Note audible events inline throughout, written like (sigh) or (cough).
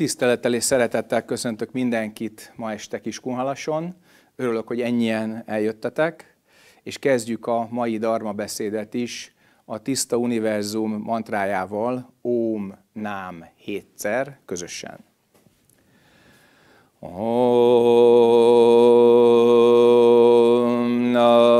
Tisztelettel és szeretettel köszöntök mindenkit ma este Kiskunhalason. Örülök, hogy ennyien eljöttetek, és kezdjük a mai Dharma beszédet is a Tiszta Univerzum mantrájával, Óm Nám hétszer közösen. Om Nam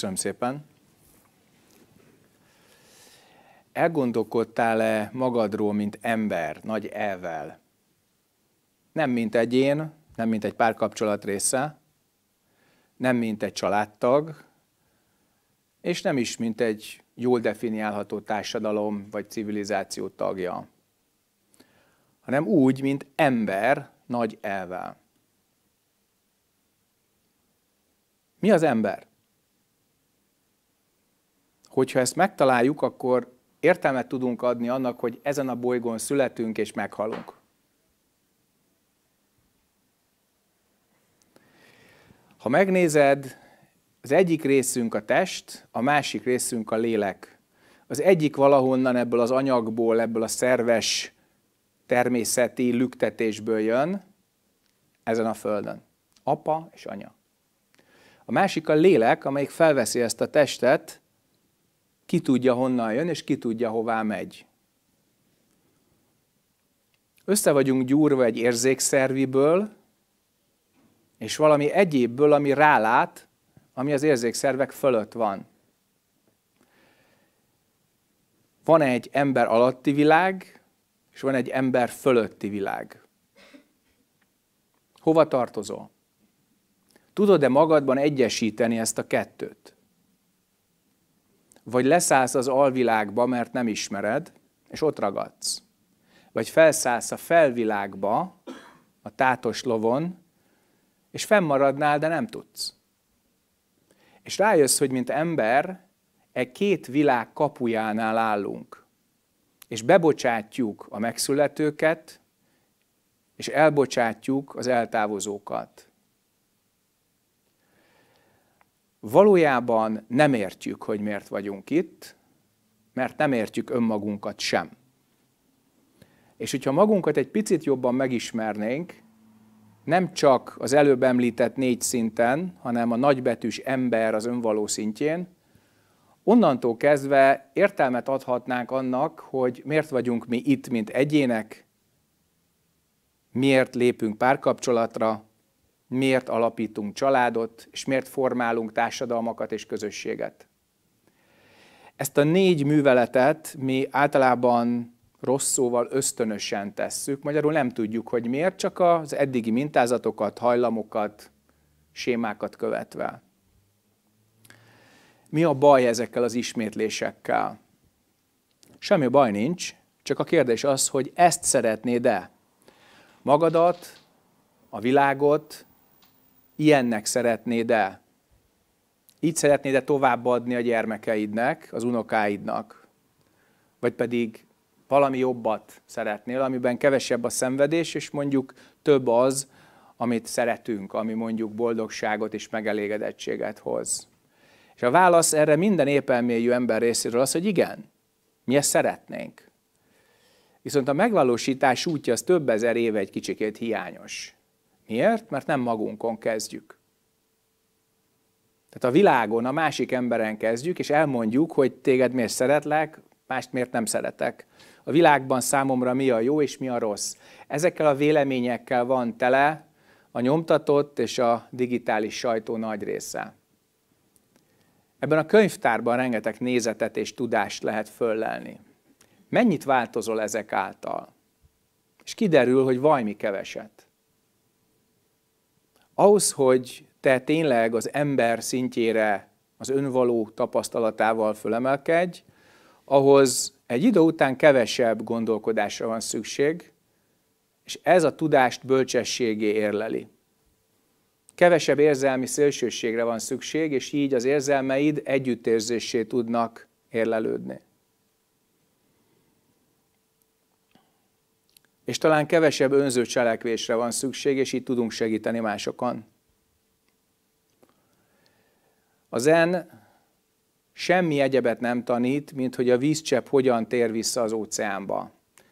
Köszönöm szépen. Elgondolkodtál-e magadról, mint ember, nagy elvel? Nem mint egyén, nem mint egy párkapcsolat része, nem mint egy családtag, és nem is mint egy jól definiálható társadalom vagy civilizáció tagja, hanem úgy, mint ember nagy elvel. Mi az ember? hogyha ezt megtaláljuk, akkor értelmet tudunk adni annak, hogy ezen a bolygón születünk és meghalunk. Ha megnézed, az egyik részünk a test, a másik részünk a lélek. Az egyik valahonnan ebből az anyagból, ebből a szerves természeti lüktetésből jön, ezen a földön. Apa és anya. A másik a lélek, amelyik felveszi ezt a testet, ki tudja honnan jön, és ki tudja hová megy. Össze vagyunk gyúrva egy érzékszerviből, és valami egyébből, ami rálát, ami az érzékszervek fölött van. Van egy ember alatti világ, és van egy ember fölötti világ. Hova tartozol? Tudod-e magadban egyesíteni ezt a kettőt? Vagy leszállsz az alvilágba, mert nem ismered, és ott ragadsz. Vagy felszállsz a felvilágba, a tátos lovon, és fennmaradnál, de nem tudsz. És rájössz, hogy mint ember, e két világ kapujánál állunk. És bebocsátjuk a megszületőket, és elbocsátjuk az eltávozókat. valójában nem értjük, hogy miért vagyunk itt, mert nem értjük önmagunkat sem. És hogyha magunkat egy picit jobban megismernénk, nem csak az előbb említett négy szinten, hanem a nagybetűs ember az önvaló szintjén, onnantól kezdve értelmet adhatnánk annak, hogy miért vagyunk mi itt, mint egyének, miért lépünk párkapcsolatra, miért alapítunk családot, és miért formálunk társadalmakat és közösséget. Ezt a négy műveletet mi általában rossz szóval ösztönösen tesszük, magyarul nem tudjuk, hogy miért, csak az eddigi mintázatokat, hajlamokat, sémákat követve. Mi a baj ezekkel az ismétlésekkel? Semmi baj nincs, csak a kérdés az, hogy ezt szeretnéd-e? Magadat, a világot, ilyennek szeretnéd e Így szeretnéd -e továbbadni a gyermekeidnek, az unokáidnak? Vagy pedig valami jobbat szeretnél, amiben kevesebb a szenvedés, és mondjuk több az, amit szeretünk, ami mondjuk boldogságot és megelégedettséget hoz. És a válasz erre minden épelmélyű ember részéről az, hogy igen, mi ezt szeretnénk. Viszont a megvalósítás útja az több ezer éve egy kicsikét hiányos. Miért? Mert nem magunkon kezdjük. Tehát a világon, a másik emberen kezdjük, és elmondjuk, hogy téged miért szeretlek, mást miért nem szeretek. A világban számomra mi a jó és mi a rossz. Ezekkel a véleményekkel van tele a nyomtatott és a digitális sajtó nagy része. Ebben a könyvtárban rengeteg nézetet és tudást lehet föllelni. Mennyit változol ezek által? És kiderül, hogy vajmi keveset. Ahhoz, hogy te tényleg az ember szintjére az önvaló tapasztalatával fölemelkedj, ahhoz egy idő után kevesebb gondolkodásra van szükség, és ez a tudást bölcsességé érleli. Kevesebb érzelmi szélsőségre van szükség, és így az érzelmeid együttérzésé tudnak érlelődni. és talán kevesebb önző cselekvésre van szükség, és így tudunk segíteni másokon. A zen semmi egyebet nem tanít, mint hogy a vízcsepp hogyan tér vissza az óceánba.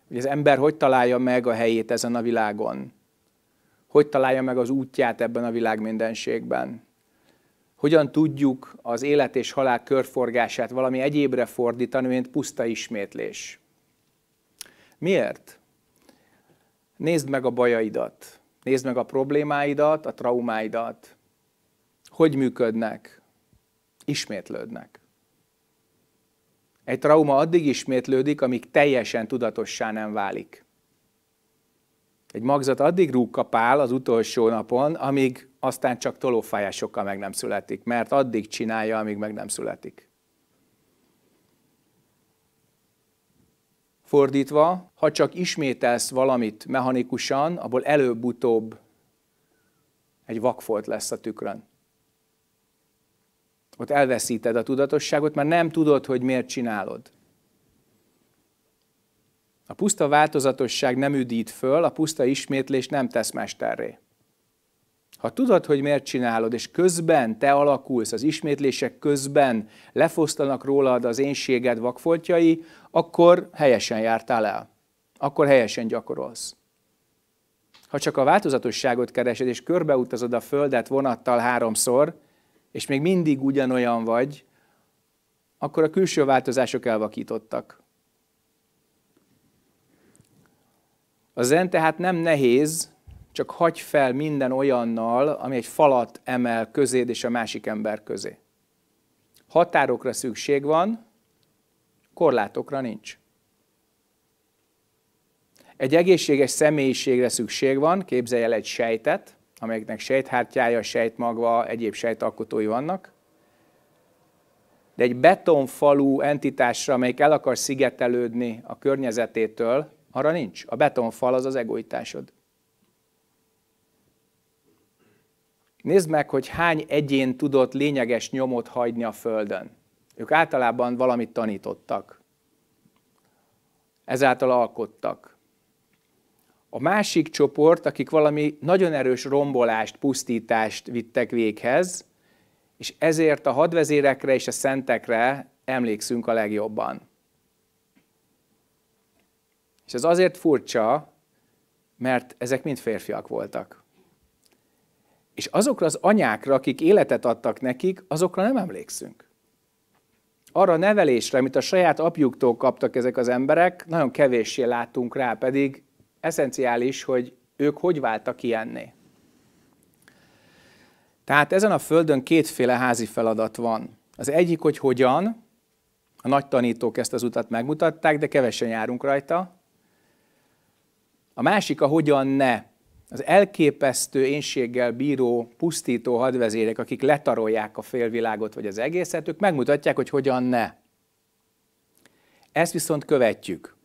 Hogy az ember hogy találja meg a helyét ezen a világon. Hogy találja meg az útját ebben a világ mindenségben. Hogyan tudjuk az élet és halál körforgását valami egyébre fordítani, mint puszta ismétlés. Miért? Nézd meg a bajaidat, nézd meg a problémáidat, a traumáidat. Hogy működnek? Ismétlődnek. Egy trauma addig ismétlődik, amíg teljesen tudatossá nem válik. Egy magzat addig rúgkapál az utolsó napon, amíg aztán csak tolófájásokkal meg nem születik, mert addig csinálja, amíg meg nem születik. Fordítva, ha csak ismételsz valamit mechanikusan, abból előbb-utóbb egy vakfolt lesz a tükrön. Ott elveszíted a tudatosságot, mert nem tudod, hogy miért csinálod. A puszta változatosság nem üdít föl, a puszta ismétlés nem tesz mesterré. Ha tudod, hogy miért csinálod, és közben te alakulsz, az ismétlések közben lefosztanak rólad az énséged vakfoltjai, akkor helyesen jártál el. Akkor helyesen gyakorolsz. Ha csak a változatosságot keresed, és körbeutazod a földet vonattal háromszor, és még mindig ugyanolyan vagy, akkor a külső változások elvakítottak. A zen tehát nem nehéz, csak hagy fel minden olyannal, ami egy falat emel közéd és a másik ember közé. Határokra szükség van, korlátokra nincs. Egy egészséges személyiségre szükség van, képzelj el egy sejtet, amelyeknek sejthártyája, sejtmagva, egyéb sejtalkotói vannak, de egy betonfalú entitásra, amelyik el akar szigetelődni a környezetétől, arra nincs. A betonfal az az egoitásod. Nézd meg, hogy hány egyén tudott lényeges nyomot hagyni a Földön. Ők általában valamit tanítottak. Ezáltal alkottak. A másik csoport, akik valami nagyon erős rombolást, pusztítást vittek véghez, és ezért a hadvezérekre és a szentekre emlékszünk a legjobban. És ez azért furcsa, mert ezek mind férfiak voltak. És azokra az anyákra, akik életet adtak nekik, azokra nem emlékszünk. Arra a nevelésre, amit a saját apjuktól kaptak ezek az emberek, nagyon kevéssé látunk rá, pedig eszenciális, hogy ők hogy váltak ilyenné. Tehát ezen a földön kétféle házi feladat van. Az egyik, hogy hogyan, a nagy tanítók ezt az utat megmutatták, de kevesen járunk rajta. A másik a hogyan ne az elképesztő énséggel bíró, pusztító hadvezérek, akik letarolják a félvilágot vagy az egészet, ők megmutatják, hogy hogyan ne. Ezt viszont követjük.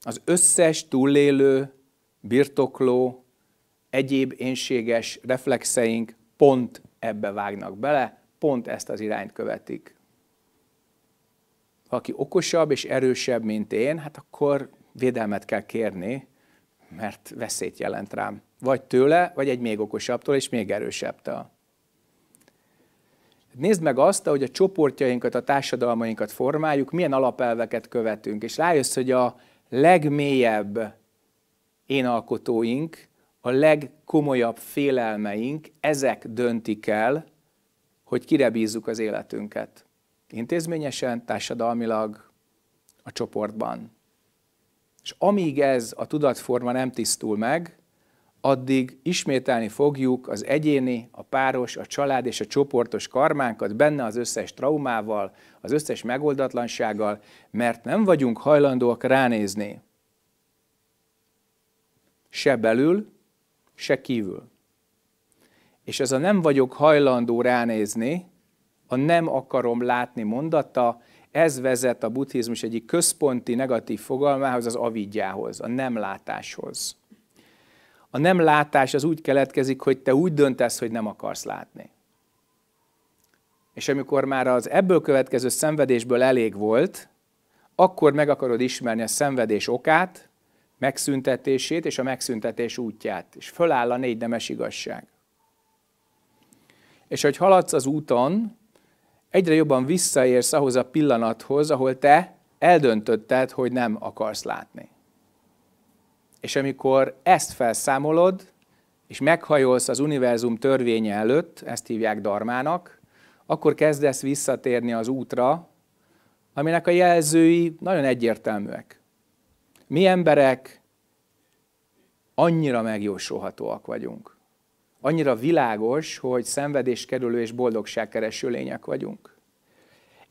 Az összes túlélő, birtokló, egyéb énséges reflexeink pont ebbe vágnak bele, pont ezt az irányt követik. Ha aki okosabb és erősebb, mint én, hát akkor védelmet kell kérni, mert veszélyt jelent rám. Vagy tőle, vagy egy még okosabbtól és még erősebbtől. Nézd meg azt, hogy a csoportjainkat, a társadalmainkat formáljuk, milyen alapelveket követünk, és rájössz, hogy a legmélyebb énalkotóink, a legkomolyabb félelmeink, ezek döntik el, hogy kire bízzuk az életünket. Intézményesen, társadalmilag, a csoportban. És amíg ez a tudatforma nem tisztul meg, addig ismételni fogjuk az egyéni, a páros, a család és a csoportos karmánkat benne az összes traumával, az összes megoldatlansággal, mert nem vagyunk hajlandóak ránézni. Se belül, se kívül. És ez a nem vagyok hajlandó ránézni, a nem akarom látni mondata ez vezet a buddhizmus egyik központi negatív fogalmához, az avidjához, a nem látáshoz. A nem látás az úgy keletkezik, hogy te úgy döntesz, hogy nem akarsz látni. És amikor már az ebből következő szenvedésből elég volt, akkor meg akarod ismerni a szenvedés okát, megszüntetését és a megszüntetés útját. És föláll a négy nemes igazság. És hogy haladsz az úton, egyre jobban visszaérsz ahhoz a pillanathoz, ahol te eldöntötted, hogy nem akarsz látni. És amikor ezt felszámolod, és meghajolsz az univerzum törvénye előtt, ezt hívják darmának, akkor kezdesz visszatérni az útra, aminek a jelzői nagyon egyértelműek. Mi emberek annyira megjósolhatóak vagyunk annyira világos, hogy szenvedéskerülő és boldogságkereső lények vagyunk.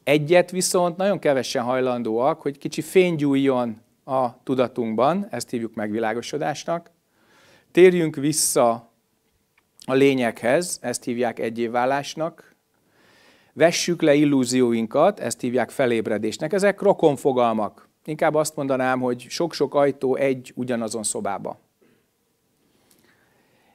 Egyet viszont nagyon kevesen hajlandóak, hogy kicsi gyújjon a tudatunkban, ezt hívjuk megvilágosodásnak. Térjünk vissza a lényekhez, ezt hívják egyévállásnak. Vessük le illúzióinkat, ezt hívják felébredésnek. Ezek rokon fogalmak. Inkább azt mondanám, hogy sok-sok ajtó egy ugyanazon szobába.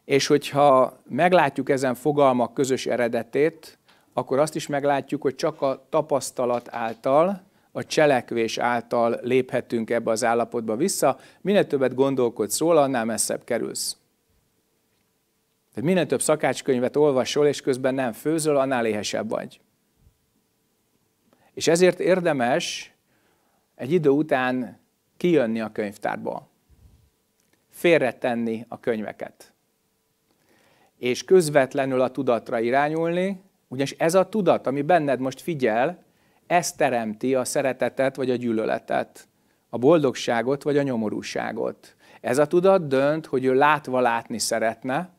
És hogyha meglátjuk ezen fogalmak közös eredetét, akkor azt is meglátjuk, hogy csak a tapasztalat által, a cselekvés által léphetünk ebbe az állapotba vissza. Minél többet gondolkodsz róla, annál messzebb kerülsz. Tehát minél több szakácskönyvet olvasol, és közben nem főzöl, annál éhesebb vagy. És ezért érdemes egy idő után kijönni a könyvtárba, félretenni a könyveket és közvetlenül a tudatra irányulni, ugyanis ez a tudat, ami benned most figyel, ez teremti a szeretetet vagy a gyűlöletet, a boldogságot vagy a nyomorúságot. Ez a tudat dönt, hogy ő látva látni szeretne,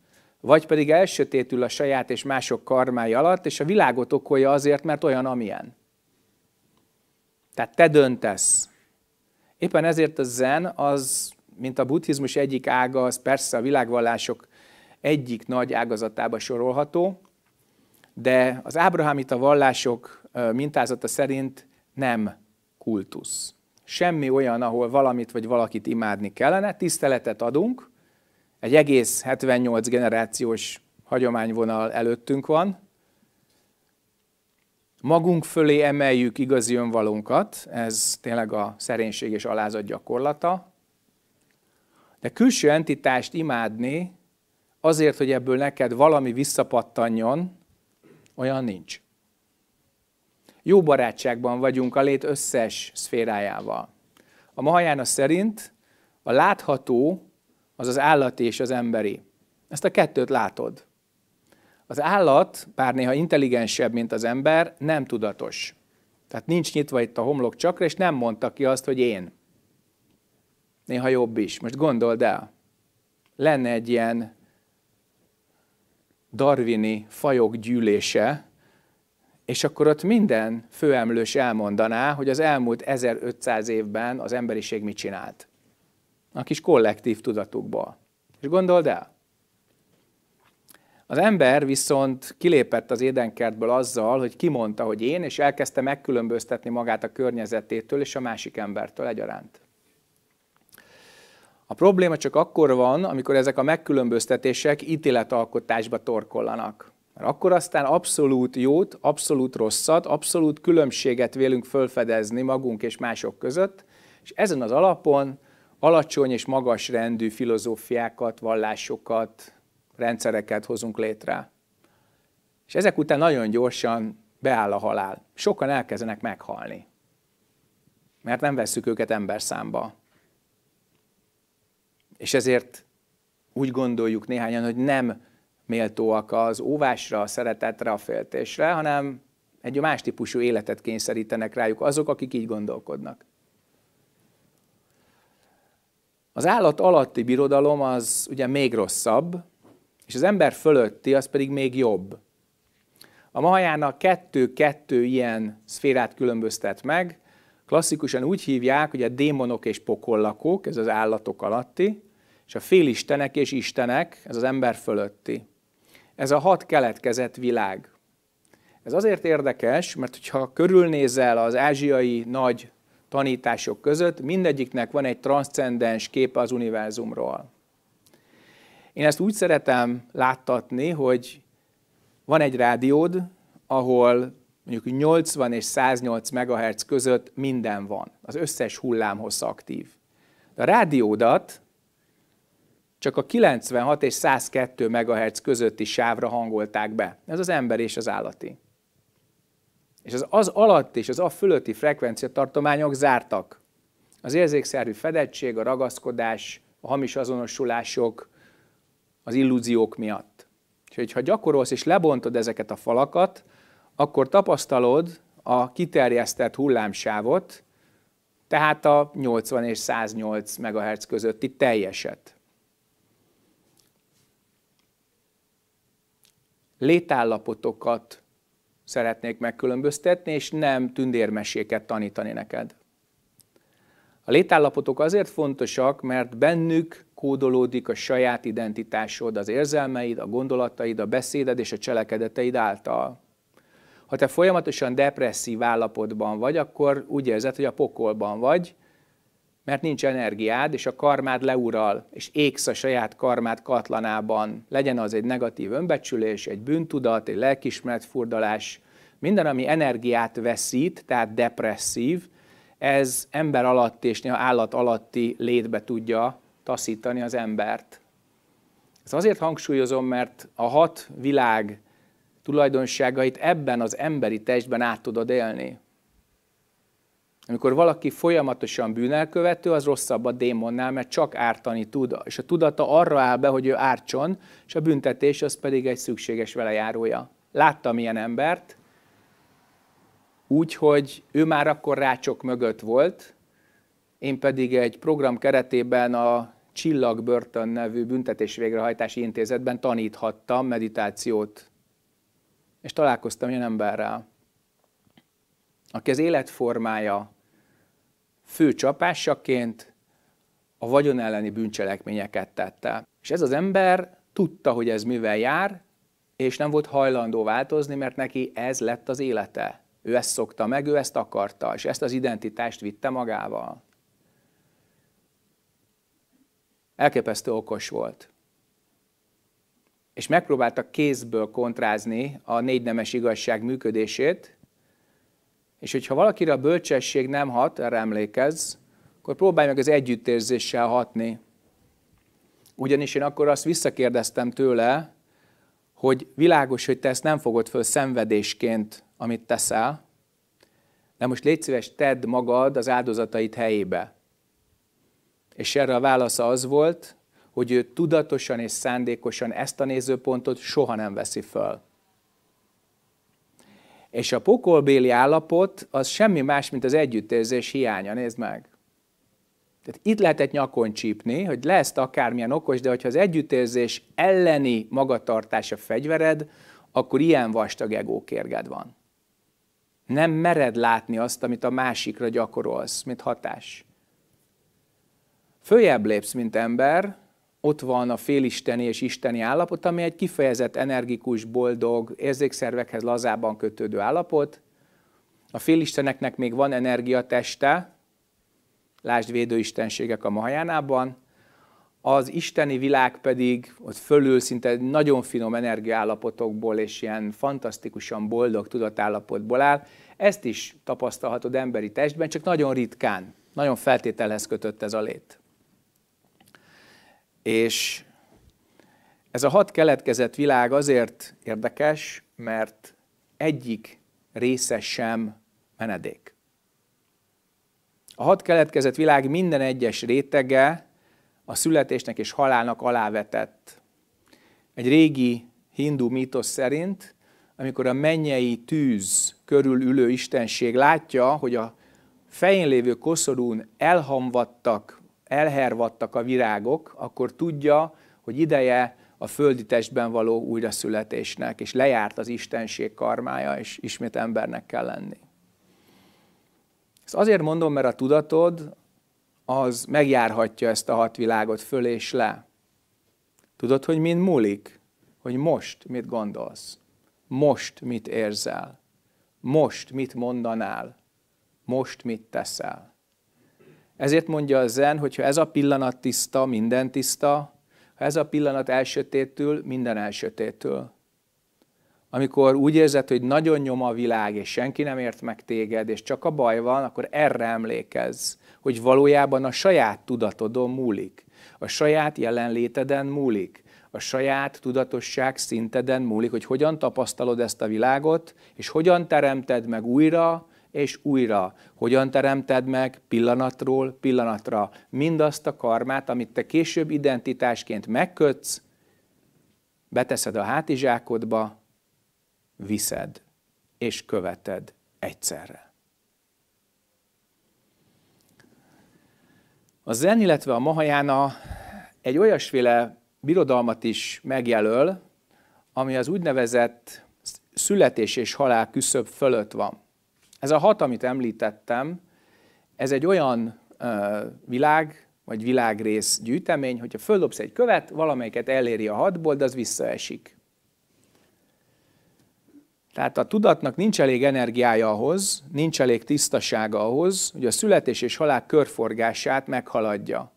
vagy pedig elsötétül a saját és mások karmái alatt, és a világot okolja azért, mert olyan, amilyen. Tehát te döntesz. Éppen ezért a zen az, mint a buddhizmus egyik ága, az persze a világvallások egyik nagy ágazatába sorolható, de az ábrahámita vallások mintázata szerint nem kultusz. Semmi olyan, ahol valamit vagy valakit imádni kellene, tiszteletet adunk, egy egész 78 generációs hagyományvonal előttünk van, magunk fölé emeljük igazi önvalónkat, ez tényleg a szerénység és alázat gyakorlata, de külső entitást imádni azért, hogy ebből neked valami visszapattanjon, olyan nincs. Jó barátságban vagyunk a lét összes szférájával. A Mahajána szerint a látható az az állat és az emberi. Ezt a kettőt látod. Az állat, bár néha intelligensebb, mint az ember, nem tudatos. Tehát nincs nyitva itt a homlok csakra, és nem mondta ki azt, hogy én. Néha jobb is. Most gondold el. Lenne egy ilyen darwini fajok gyűlése, és akkor ott minden főemlős elmondaná, hogy az elmúlt 1500 évben az emberiség mit csinált. A kis kollektív tudatukból. És gondold el? Az ember viszont kilépett az édenkertből azzal, hogy kimondta, hogy én, és elkezdte megkülönböztetni magát a környezetétől és a másik embertől egyaránt. A probléma csak akkor van, amikor ezek a megkülönböztetések ítéletalkotásba torkollanak. Mert akkor aztán abszolút jót, abszolút rosszat, abszolút különbséget vélünk felfedezni magunk és mások között, és ezen az alapon alacsony és magas rendű filozófiákat, vallásokat, rendszereket hozunk létre. És ezek után nagyon gyorsan beáll a halál. Sokan elkezdenek meghalni, mert nem vesszük őket emberszámba. És ezért úgy gondoljuk néhányan, hogy nem méltóak az óvásra, a szeretetre, a féltésre, hanem egy más típusú életet kényszerítenek rájuk azok, akik így gondolkodnak. Az állat alatti birodalom az ugye még rosszabb, és az ember fölötti az pedig még jobb. A a kettő-kettő ilyen szférát különböztet meg. Klasszikusan úgy hívják, hogy a démonok és pokollakok, ez az állatok alatti, és a félistenek és istenek, ez az ember fölötti. Ez a hat keletkezett világ. Ez azért érdekes, mert hogyha körülnézel az ázsiai nagy tanítások között, mindegyiknek van egy transzcendens képe az univerzumról. Én ezt úgy szeretem láttatni, hogy van egy rádiód, ahol mondjuk 80 és 108 MHz között minden van. Az összes hullámhossz aktív. De a rádiódat csak a 96 és 102 MHz közötti sávra hangolták be. Ez az ember és az állati. És az az alatt és az a fölötti frekvenciatartományok zártak. Az érzékszervi fedettség, a ragaszkodás, a hamis azonosulások, az illúziók miatt. Úgyhogy ha gyakorolsz és lebontod ezeket a falakat, akkor tapasztalod a kiterjesztett hullámsávot, tehát a 80 és 108 MHz közötti teljeset. létállapotokat szeretnék megkülönböztetni, és nem tündérmeséket tanítani neked. A létállapotok azért fontosak, mert bennük kódolódik a saját identitásod, az érzelmeid, a gondolataid, a beszéded és a cselekedeteid által. Ha te folyamatosan depresszív állapotban vagy, akkor úgy érzed, hogy a pokolban vagy, mert nincs energiád, és a karmád leural, és éksz a saját karmád katlanában. Legyen az egy negatív önbecsülés, egy bűntudat, egy furdalás. minden, ami energiát veszít, tehát depresszív, ez ember alatti és néha állat alatti létbe tudja taszítani az embert. Ezt azért hangsúlyozom, mert a hat világ tulajdonságait ebben az emberi testben át tudod élni. Amikor valaki folyamatosan bűnelkövető, az rosszabb a démonnál, mert csak ártani tud, és a tudata arra áll be, hogy ő ártson, és a büntetés az pedig egy szükséges velejárója. Láttam ilyen embert, úgy, hogy ő már akkor rácsok mögött volt, én pedig egy program keretében a Csillagbörtön nevű büntetésvégrehajtási intézetben taníthattam meditációt. És találkoztam ilyen emberrel, aki az életformája fő csapásaként a vagyon elleni bűncselekményeket tette. És ez az ember tudta, hogy ez mivel jár, és nem volt hajlandó változni, mert neki ez lett az élete. Ő ezt szokta meg, ő ezt akarta, és ezt az identitást vitte magával. Elképesztő okos volt. És megpróbáltak kézből kontrázni a négy nemes igazság működését, és hogyha valakire a bölcsesség nem hat, erre emlékezz, akkor próbálj meg az együttérzéssel hatni. Ugyanis én akkor azt visszakérdeztem tőle, hogy világos, hogy te ezt nem fogod föl szenvedésként, amit teszel, de most légy szíves, tedd magad az áldozatait helyébe. És erre a válasza az volt, hogy ő tudatosan és szándékosan ezt a nézőpontot soha nem veszi föl. És a pokolbéli állapot az semmi más, mint az együttérzés hiánya, nézd meg. Tehát itt lehetett nyakon csípni, hogy lesz akármilyen okos, de hogyha az együttérzés elleni magatartása fegyvered, akkor ilyen vastag egókérged van. Nem mered látni azt, amit a másikra gyakorolsz, mint hatás. Följebb lépsz, mint ember, ott van a félisteni és isteni állapot, ami egy kifejezett energikus, boldog, érzékszervekhez lazában kötődő állapot. A félisteneknek még van energiateste, lásd védőistenségek a mahajánában, az isteni világ pedig ott fölül szinte nagyon finom energiaállapotokból és ilyen fantasztikusan boldog tudatállapotból áll. Ezt is tapasztalhatod emberi testben, csak nagyon ritkán, nagyon feltételhez kötött ez a lét. És ez a hat keletkezett világ azért érdekes, mert egyik része sem menedék. A hat keletkezett világ minden egyes rétege a születésnek és halálnak alávetett. Egy régi hindu mítosz szerint, amikor a mennyei tűz körül ülő istenség látja, hogy a fején lévő koszorún elhamvadtak elhervadtak a virágok, akkor tudja, hogy ideje a földi testben való újraszületésnek, és lejárt az Istenség karmája, és ismét embernek kell lenni. Ezt azért mondom, mert a tudatod az megjárhatja ezt a hat világot föl és le. Tudod, hogy mind múlik? Hogy most mit gondolsz? Most mit érzel? Most mit mondanál? Most mit teszel? Ezért mondja a zen, hogyha ez a pillanat tiszta, minden tiszta, ha ez a pillanat elsötétül, minden elsötétül. Amikor úgy érzed, hogy nagyon nyom a világ, és senki nem ért meg téged, és csak a baj van, akkor erre emlékezz, hogy valójában a saját tudatodon múlik, a saját jelenléteden múlik, a saját tudatosság szinteden múlik, hogy hogyan tapasztalod ezt a világot, és hogyan teremted meg újra és újra. Hogyan teremted meg pillanatról pillanatra mindazt a karmát, amit te később identitásként megkötsz, beteszed a hátizsákodba, viszed és követed egyszerre. A zen, illetve a mahajána egy olyasféle birodalmat is megjelöl, ami az úgynevezett születés és halál küszöb fölött van. Ez a hat, amit említettem, ez egy olyan ö, világ, vagy világrész gyűjtemény, hogyha földobsz egy követ, valamelyiket eléri a hatból, de az visszaesik. Tehát a tudatnak nincs elég energiája ahhoz, nincs elég tisztasága ahhoz, hogy a születés és halál körforgását meghaladja.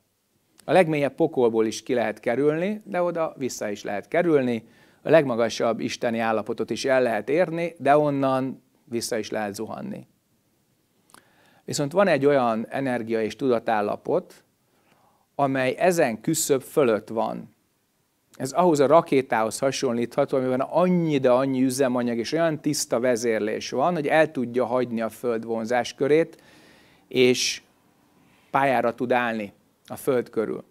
A legmélyebb pokolból is ki lehet kerülni, de oda vissza is lehet kerülni. A legmagasabb isteni állapotot is el lehet érni, de onnan vissza is lehet zuhanni. Viszont van egy olyan energia és tudatállapot, amely ezen küszöbb fölött van. Ez ahhoz a rakétához hasonlítható, amiben annyi, de annyi üzemanyag és olyan tiszta vezérlés van, hogy el tudja hagyni a föld vonzás körét, és pályára tud állni a föld körül.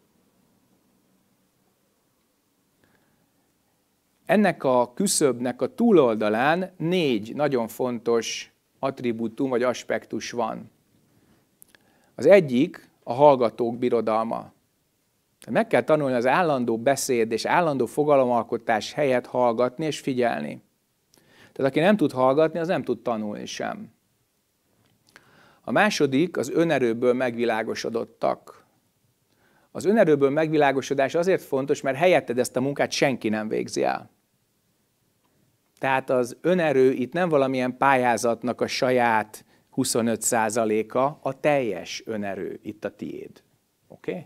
Ennek a küszöbnek a túloldalán négy nagyon fontos attribútum vagy aspektus van. Az egyik a hallgatók birodalma. Meg kell tanulni az állandó beszéd és állandó fogalomalkotás helyett hallgatni és figyelni. Tehát aki nem tud hallgatni, az nem tud tanulni sem. A második az önerőből megvilágosodottak. Az önerőből megvilágosodás azért fontos, mert helyetted ezt a munkát senki nem végzi el. Tehát az önerő itt nem valamilyen pályázatnak a saját 25%-a, a teljes önerő itt a tiéd. Oké? Okay?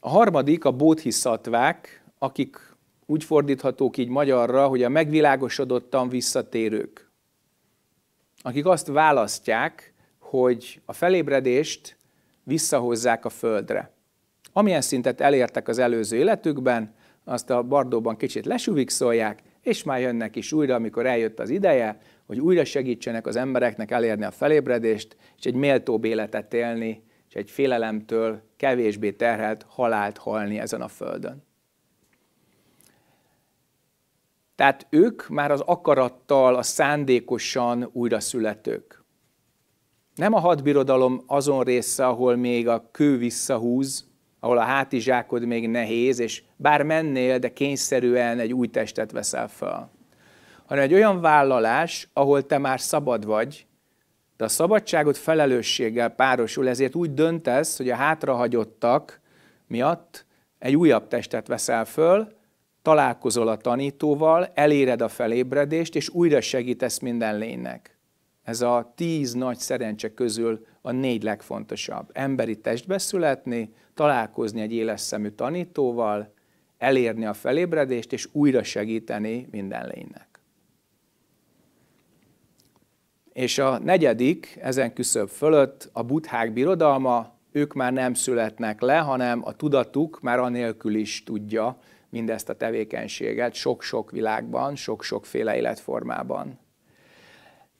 A harmadik a bódhiszatvák, akik úgy fordíthatók így magyarra, hogy a megvilágosodottan visszatérők, akik azt választják, hogy a felébredést visszahozzák a földre. Amilyen szintet elértek az előző életükben, azt a bardóban kicsit lesuvikszolják, és már jönnek is újra, amikor eljött az ideje, hogy újra segítsenek az embereknek elérni a felébredést, és egy méltóbb életet élni, és egy félelemtől kevésbé terhelt halált halni ezen a földön. Tehát ők már az akarattal, a szándékosan újra születők. Nem a hadbirodalom azon része, ahol még a kő visszahúz, ahol a hátizsákod még nehéz, és bár mennél, de kényszerűen egy új testet veszel fel. Hanem egy olyan vállalás, ahol te már szabad vagy, de a szabadságot felelősséggel párosul, ezért úgy döntesz, hogy a hátrahagyottak miatt egy újabb testet veszel föl, találkozol a tanítóval, eléred a felébredést, és újra segítesz minden lénynek. Ez a tíz nagy szerencse közül a négy legfontosabb. Emberi testbe születni, találkozni egy éles szemű tanítóval, elérni a felébredést, és újra segíteni minden lénynek. És a negyedik, ezen küszöb fölött, a buthák birodalma, ők már nem születnek le, hanem a tudatuk már anélkül is tudja mindezt a tevékenységet sok-sok világban, sok-sokféle életformában.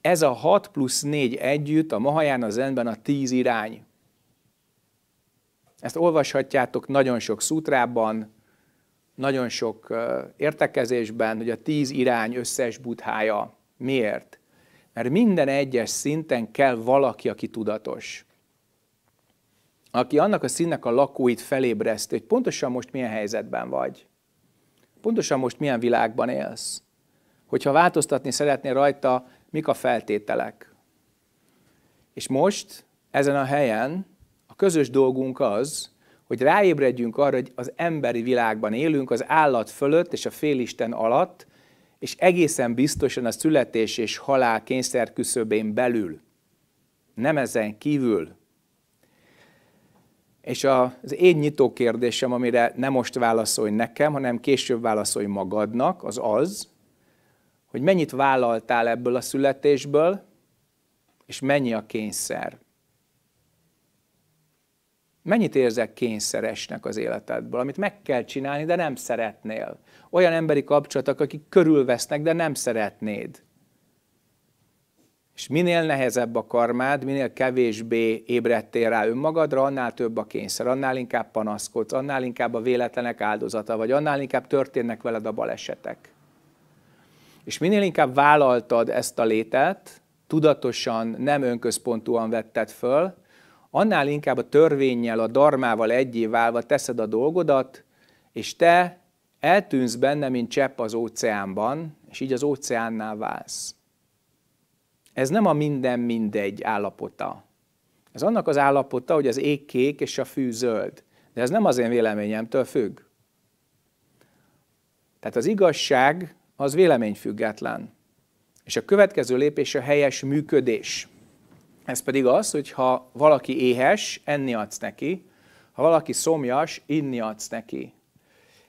Ez a 6 plusz 4 együtt a Mahaján az Zenben a 10 irány. Ezt olvashatjátok nagyon sok szútrában, nagyon sok értekezésben, hogy a tíz irány összes buthája. Miért? Mert minden egyes szinten kell valaki, aki tudatos. Aki annak a színnek a lakóit felébreszt, hogy pontosan most milyen helyzetben vagy. Pontosan most milyen világban élsz. Hogyha változtatni szeretnél rajta, mik a feltételek. És most ezen a helyen közös dolgunk az, hogy ráébredjünk arra, hogy az emberi világban élünk, az állat fölött és a félisten alatt, és egészen biztosan a születés és halál kényszer küszöbén belül, nem ezen kívül. És az én nyitó kérdésem, amire nem most válaszolj nekem, hanem később válaszolj magadnak, az az, hogy mennyit vállaltál ebből a születésből, és mennyi a kényszer. Mennyit érzek kényszeresnek az életedből, amit meg kell csinálni, de nem szeretnél? Olyan emberi kapcsolatok, akik körülvesznek, de nem szeretnéd. És minél nehezebb a karmád, minél kevésbé ébredtél rá önmagadra, annál több a kényszer, annál inkább panaszkodsz, annál inkább a véletlenek áldozata, vagy annál inkább történnek veled a balesetek. És minél inkább vállaltad ezt a létet, tudatosan, nem önközpontúan vetted föl, annál inkább a törvényel, a darmával egyé válva teszed a dolgodat, és te eltűnsz benne, mint csepp az óceánban, és így az óceánnál válsz. Ez nem a minden mindegy állapota. Ez annak az állapota, hogy az ég kék és a fű zöld. De ez nem az én véleményemtől függ. Tehát az igazság az véleményfüggetlen. És a következő lépés a helyes működés. Ez pedig az, hogy ha valaki éhes, enni adsz neki, ha valaki szomjas, inni adsz neki.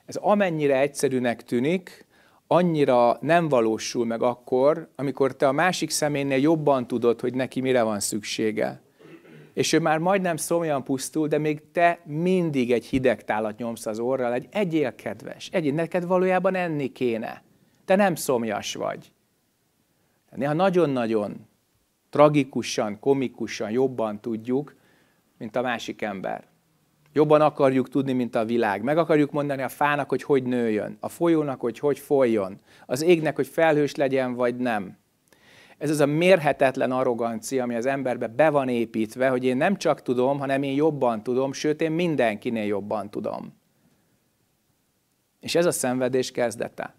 Ez amennyire egyszerűnek tűnik, annyira nem valósul meg akkor, amikor te a másik személynél jobban tudod, hogy neki mire van szüksége. És ő már majdnem szomjan pusztul, de még te mindig egy hideg tálat nyomsz az orral, egy egyél kedves, egyél, neked valójában enni kéne. Te nem szomjas vagy. Néha nagyon-nagyon tragikusan, komikusan jobban tudjuk, mint a másik ember. Jobban akarjuk tudni, mint a világ. Meg akarjuk mondani a fának, hogy hogy nőjön, a folyónak, hogy hogy folyjon, az égnek, hogy felhős legyen, vagy nem. Ez az a mérhetetlen arrogancia, ami az emberbe be van építve, hogy én nem csak tudom, hanem én jobban tudom, sőt, én mindenkinél jobban tudom. És ez a szenvedés kezdete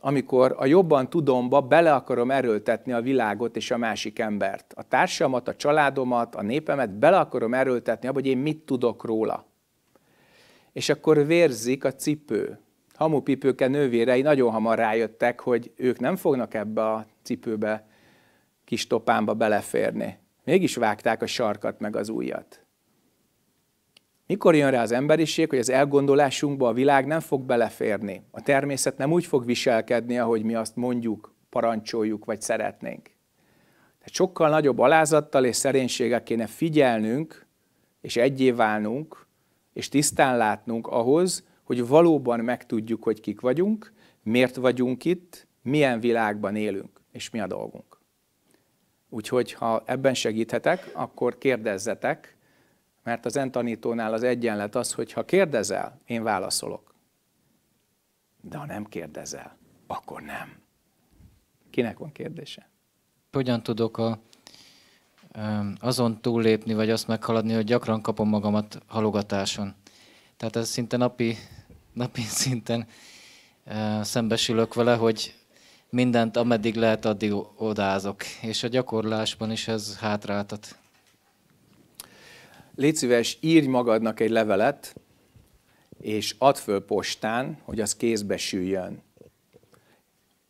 amikor a jobban tudomba bele akarom erőltetni a világot és a másik embert. A társamat, a családomat, a népemet bele akarom erőltetni abba, hogy én mit tudok róla. És akkor vérzik a cipő. Hamupipőke nővérei nagyon hamar rájöttek, hogy ők nem fognak ebbe a cipőbe, kis topámba beleférni. Mégis vágták a sarkat meg az ujjat. Mikor jön rá az emberiség, hogy az elgondolásunkba a világ nem fog beleférni? A természet nem úgy fog viselkedni, ahogy mi azt mondjuk, parancsoljuk vagy szeretnénk. Tehát sokkal nagyobb alázattal és szerénységgel kéne figyelnünk, és egyé válnunk, és tisztán látnunk ahhoz, hogy valóban megtudjuk, hogy kik vagyunk, miért vagyunk itt, milyen világban élünk, és mi a dolgunk. Úgyhogy, ha ebben segíthetek, akkor kérdezzetek, mert az entanítónál az egyenlet az, hogy ha kérdezel, én válaszolok. De ha nem kérdezel, akkor nem. Kinek van kérdése? Hogyan tudok a, azon túllépni, vagy azt meghaladni, hogy gyakran kapom magamat halogatáson? Tehát ez szinte napi, napi (laughs) szinten eh, szembesülök vele, hogy mindent, ameddig lehet, addig odázok. És a gyakorlásban is ez hátráltat légy szíves, írj magadnak egy levelet, és add föl postán, hogy az kézbe süljön.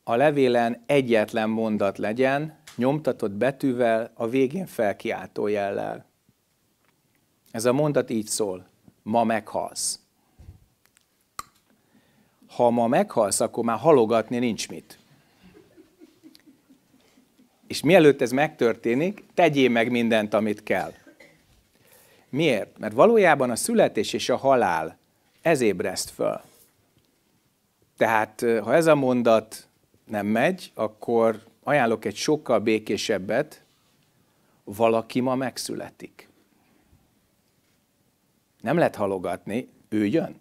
A levélen egyetlen mondat legyen, nyomtatott betűvel, a végén felkiáltó jellel. Ez a mondat így szól, ma meghalsz. Ha ma meghalsz, akkor már halogatni nincs mit. És mielőtt ez megtörténik, tegyél meg mindent, amit kell. Miért? Mert valójában a születés és a halál ez ébreszt föl. Tehát ha ez a mondat nem megy, akkor ajánlok egy sokkal békésebbet, valaki ma megszületik. Nem lehet halogatni, ő jön.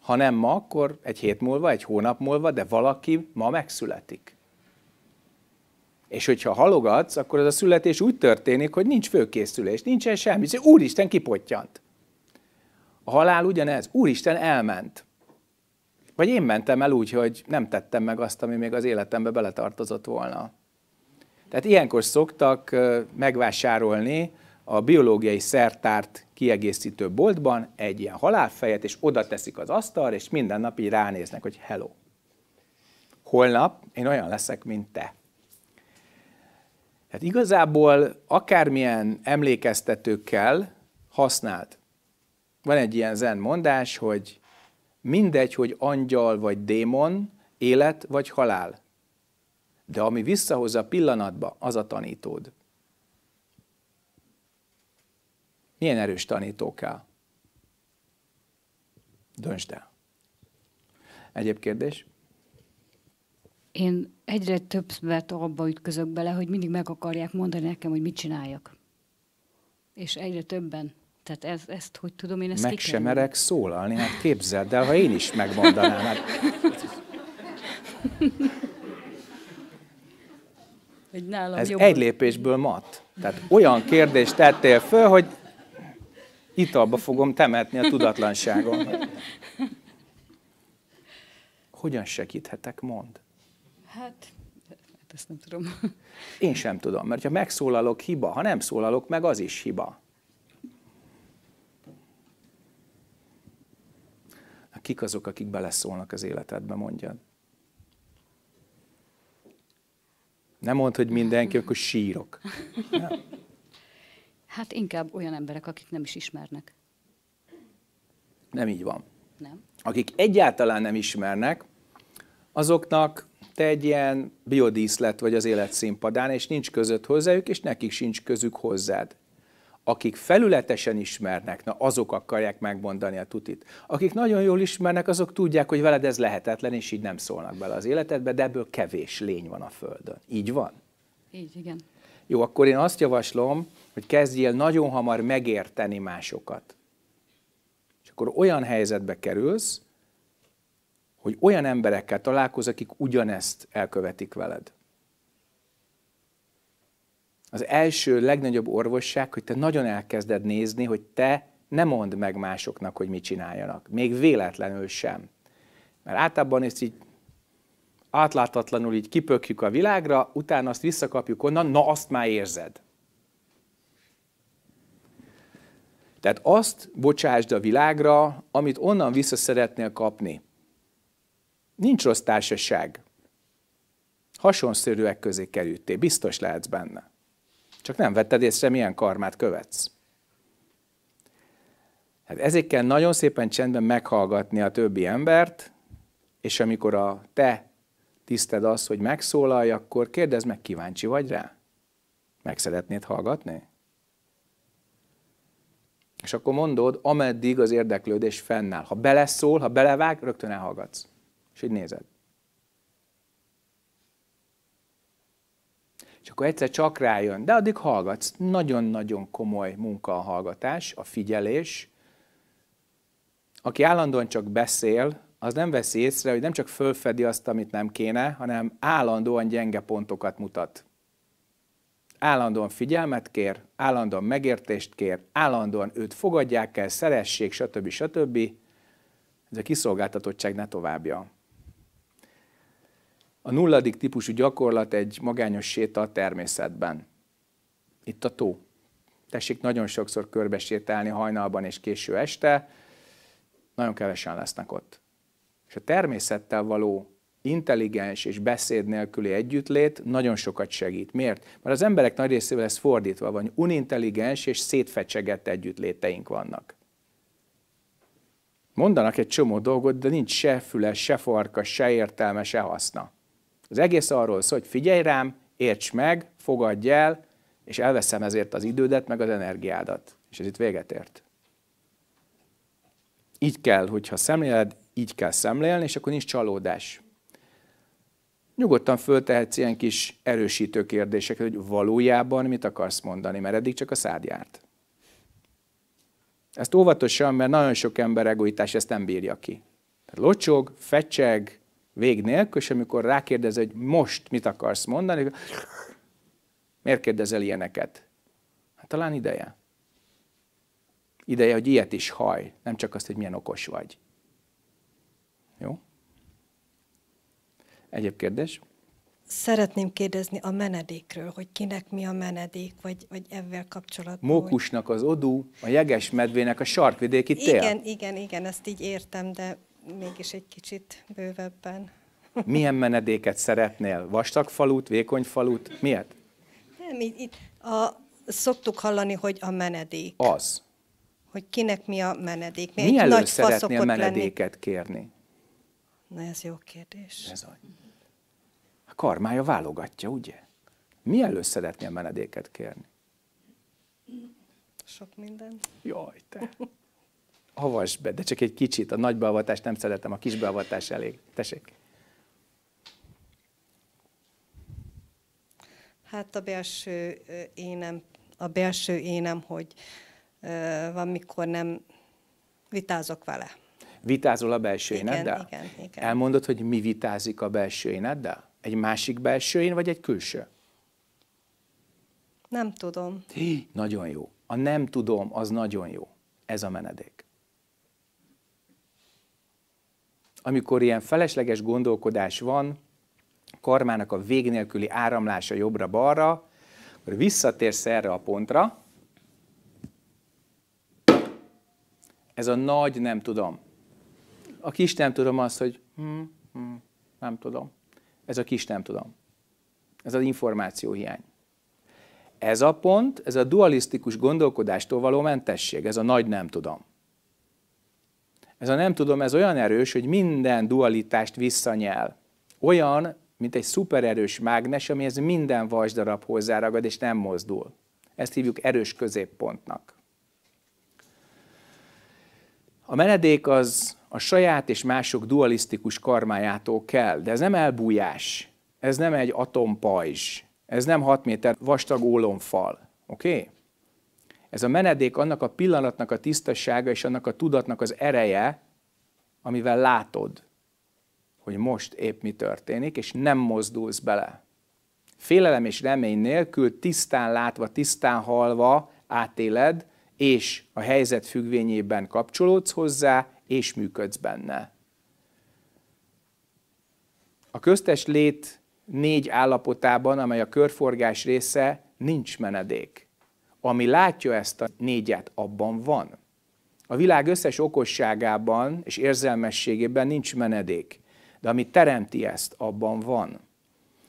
Ha nem ma, akkor egy hét múlva, egy hónap múlva, de valaki ma megszületik. És hogyha halogatsz, akkor az a születés úgy történik, hogy nincs főkészülés, nincsen semmi. Szóval Úristen kipottyant. A halál ugyanez. Úristen elment. Vagy én mentem el úgy, hogy nem tettem meg azt, ami még az életembe beletartozott volna. Tehát ilyenkor szoktak megvásárolni a biológiai szertárt kiegészítő boltban egy ilyen halálfejet, és oda teszik az asztalra, és minden nap így ránéznek, hogy hello. Holnap én olyan leszek, mint te. Hát igazából akármilyen emlékeztetőkkel használt. Van egy ilyen zen mondás, hogy mindegy, hogy angyal vagy démon, élet vagy halál. De ami visszahozza a pillanatba, az a tanítód. Milyen erős tanító kell? Döntsd el. Egyéb kérdés? én egyre többet abba ütközök bele, hogy mindig meg akarják mondani nekem, hogy mit csináljak. És egyre többen. Tehát ez, ezt hogy tudom én ezt Meg kikerülni? sem merek szólalni, hát képzeld el, ha én is megmondanám. Hát... (laughs) Hogy nálam ez jobb. egy lépésből mat. Tehát olyan kérdést tettél föl, hogy itt abba fogom temetni a tudatlanságom. (laughs) Hogyan segíthetek, mond? Hát, hát ezt nem tudom. Én sem tudom, mert ha megszólalok, hiba. Ha nem szólalok meg, az is hiba. Hát kik azok, akik beleszólnak az életedbe, mondjad? Nem mondd, hogy mindenki, akkor sírok. Nem. Hát inkább olyan emberek, akik nem is ismernek. Nem így van. Nem. Akik egyáltalán nem ismernek, azoknak te egy ilyen biodíszlet vagy az élet színpadán, és nincs között hozzájuk, és nekik sincs közük hozzád. Akik felületesen ismernek, na azok akarják megmondani a tutit. Akik nagyon jól ismernek, azok tudják, hogy veled ez lehetetlen, és így nem szólnak bele az életedbe, de ebből kevés lény van a Földön. Így van? Így, igen. Jó, akkor én azt javaslom, hogy kezdjél nagyon hamar megérteni másokat. És akkor olyan helyzetbe kerülsz, hogy olyan emberekkel találkoz, akik ugyanezt elkövetik veled. Az első legnagyobb orvosság, hogy te nagyon elkezded nézni, hogy te ne mondd meg másoknak, hogy mit csináljanak. Még véletlenül sem. Mert általában ezt így átláthatatlanul így kipökjük a világra, utána azt visszakapjuk onnan, na azt már érzed. Tehát azt bocsásd a világra, amit onnan vissza szeretnél kapni. Nincs rossz társaság. Hasonszörűek közé kerültél, biztos lehetsz benne. Csak nem vetted észre, milyen karmát követsz. Hát ezért kell nagyon szépen csendben meghallgatni a többi embert, és amikor a te tiszted az, hogy megszólalj, akkor kérdezd meg, kíváncsi vagy rá? Meg szeretnéd hallgatni? És akkor mondod, ameddig az érdeklődés fennáll. Ha beleszól, ha belevág, rögtön elhallgatsz és így nézed. És akkor egyszer csak rájön, de addig hallgatsz. Nagyon-nagyon komoly munka a hallgatás, a figyelés. Aki állandóan csak beszél, az nem veszi észre, hogy nem csak fölfedi azt, amit nem kéne, hanem állandóan gyenge pontokat mutat. Állandóan figyelmet kér, állandóan megértést kér, állandóan őt fogadják el, szeressék, stb. stb. Ez a kiszolgáltatottság ne továbbja. A nulladik típusú gyakorlat egy magányos séta a természetben. Itt a tó. Tessék nagyon sokszor körbe sétálni hajnalban és késő este, nagyon kevesen lesznek ott. És a természettel való intelligens és beszéd nélküli együttlét nagyon sokat segít. Miért? Mert az emberek nagy részével ez fordítva van, unintelligens és szétfecsegett együttléteink vannak. Mondanak egy csomó dolgot, de nincs se füle, se farka, se értelme, se haszna. Az egész arról szól, hogy figyelj rám, érts meg, fogadj el, és elveszem ezért az idődet, meg az energiádat. És ez itt véget ért. Így kell, hogyha szemléled, így kell szemlélni, és akkor nincs csalódás. Nyugodtan föltehetsz ilyen kis erősítő kérdéseket, hogy valójában mit akarsz mondani, mert eddig csak a szád járt. Ezt óvatosan, mert nagyon sok ember egoitás ezt nem bírja ki. Tehát locsog, fecseg, vég nélkül, és amikor rákérdez, hogy most mit akarsz mondani, miért kérdezel ilyeneket? Hát talán ideje. Ideje, hogy ilyet is haj, nem csak azt, hogy milyen okos vagy. Jó? Egyéb kérdés? Szeretném kérdezni a menedékről, hogy kinek mi a menedék, vagy, vagy ebben kapcsolatban. Mókusnak az odú, a jeges medvének a sarkvidéki tél. Igen, igen, igen, ezt így értem, de mégis egy kicsit bővebben. (laughs) Milyen menedéket szeretnél? Vastag falut, vékony falut? Miért? Nem, így, így a, szoktuk hallani, hogy a menedék. Az. Hogy kinek mi a menedék. Mi Mielőtt nagy szeretnél menedéket lenni? kérni? Na ez jó kérdés. Ez a... a karmája válogatja, ugye? Mielőtt szeretnél menedéket kérni? Sok minden. Jaj, te! (laughs) Havas be, de csak egy kicsit, a nagy beavatást nem szeretem, a kis beavatás elég. Tessék. Hát a belső énem, a belső énem, hogy van, mikor nem vitázok vele. Vitázol a belső igen, éneddel? Igen, igen. Elmondod, hogy mi vitázik a belső éneddel? Egy másik belső én, vagy egy külső? Nem tudom. Hí, nagyon jó. A nem tudom, az nagyon jó. Ez a menedék. amikor ilyen felesleges gondolkodás van, karmának a vég nélküli áramlása jobbra-balra, akkor visszatérsz erre a pontra, ez a nagy nem tudom. A kis nem tudom az, hogy hm, hm, nem tudom. Ez a kis nem tudom. Ez az hiány. Ez a pont, ez a dualisztikus gondolkodástól való mentesség, ez a nagy nem tudom. Ez a nem tudom, ez olyan erős, hogy minden dualitást visszanyel. Olyan, mint egy szupererős mágnes, amihez minden vasdarab hozzáragad és nem mozdul. Ezt hívjuk erős középpontnak. A menedék az a saját és mások dualisztikus karmájától kell, de ez nem elbújás, ez nem egy atompajzs, ez nem 6 méter vastag ólomfal, oké? Okay? Ez a menedék annak a pillanatnak a tisztassága és annak a tudatnak az ereje, amivel látod, hogy most épp mi történik, és nem mozdulsz bele. Félelem és remény nélkül, tisztán látva, tisztán halva átéled, és a helyzet függvényében kapcsolódsz hozzá, és működsz benne. A köztes lét négy állapotában, amely a körforgás része, nincs menedék. Ami látja ezt a négyet, abban van. A világ összes okosságában és érzelmességében nincs menedék, de ami teremti ezt, abban van.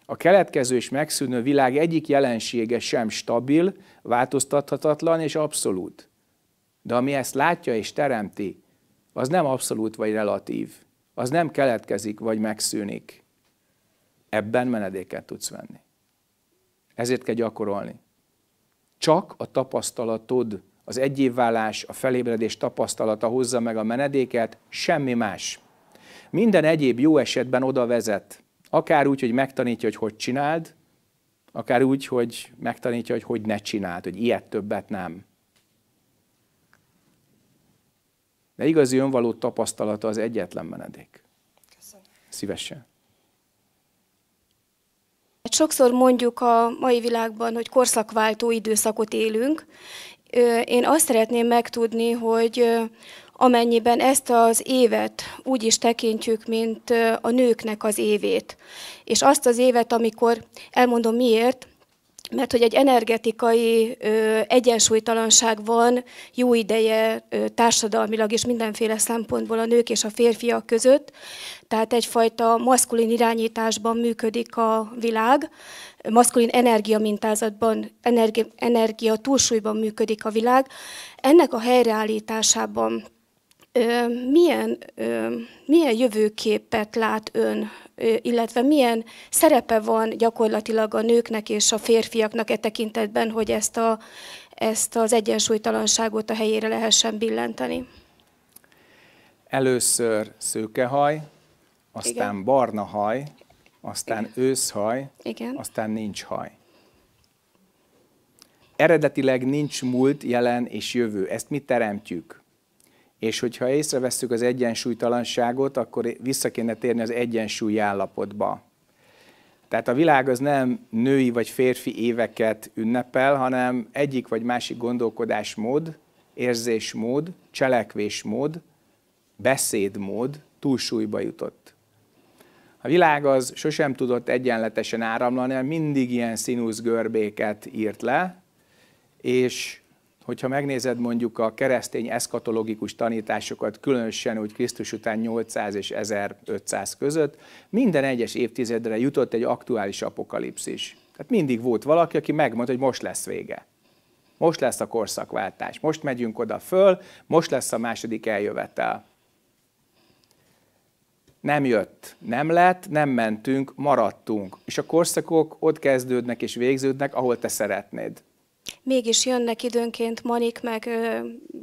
A keletkező és megszűnő világ egyik jelensége sem stabil, változtathatatlan és abszolút. De ami ezt látja és teremti, az nem abszolút vagy relatív, az nem keletkezik vagy megszűnik. Ebben menedéket tudsz venni. Ezért kell gyakorolni. Csak a tapasztalatod, az egyévválás, a felébredés tapasztalata hozza meg a menedéket, semmi más. Minden egyéb jó esetben oda vezet. Akár úgy, hogy megtanítja, hogy hogy csináld, akár úgy, hogy megtanítja, hogy hogy ne csináld, hogy ilyet többet nem. De igazi önvaló tapasztalata az egyetlen menedék. Köszönöm. Szívesen. Hát sokszor mondjuk a mai világban, hogy korszakváltó időszakot élünk. Én azt szeretném megtudni, hogy amennyiben ezt az évet úgy is tekintjük, mint a nőknek az évét. És azt az évet, amikor elmondom miért, mert hogy egy energetikai ö, egyensúlytalanság van jó ideje ö, társadalmilag és mindenféle szempontból a nők és a férfiak között, tehát egyfajta maszkulin irányításban működik a világ, maszkulin energiamintázatban, energi, energia túlsúlyban működik a világ. Ennek a helyreállításában milyen, milyen jövőképet lát ön, illetve milyen szerepe van gyakorlatilag a nőknek és a férfiaknak e tekintetben, hogy ezt, a, ezt az egyensúlytalanságot a helyére lehessen billenteni? Először szőkehaj, aztán Igen. barna haj, aztán Igen. őszhaj, Igen. aztán nincs haj. Eredetileg nincs múlt, jelen és jövő. Ezt mi teremtjük? és hogyha észrevesszük az egyensúlytalanságot, akkor vissza kéne térni az egyensúly állapotba. Tehát a világ az nem női vagy férfi éveket ünnepel, hanem egyik vagy másik gondolkodásmód, érzésmód, cselekvésmód, beszédmód túlsúlyba jutott. A világ az sosem tudott egyenletesen áramlani, mindig ilyen színusz görbéket írt le, és hogyha megnézed mondjuk a keresztény eszkatológikus tanításokat, különösen úgy Krisztus után 800 és 1500 között, minden egyes évtizedre jutott egy aktuális apokalipszis. Tehát mindig volt valaki, aki megmondta, hogy most lesz vége. Most lesz a korszakváltás, most megyünk oda föl, most lesz a második eljövetel. Nem jött, nem lett, nem mentünk, maradtunk. És a korszakok ott kezdődnek és végződnek, ahol te szeretnéd mégis jönnek időnként manik, meg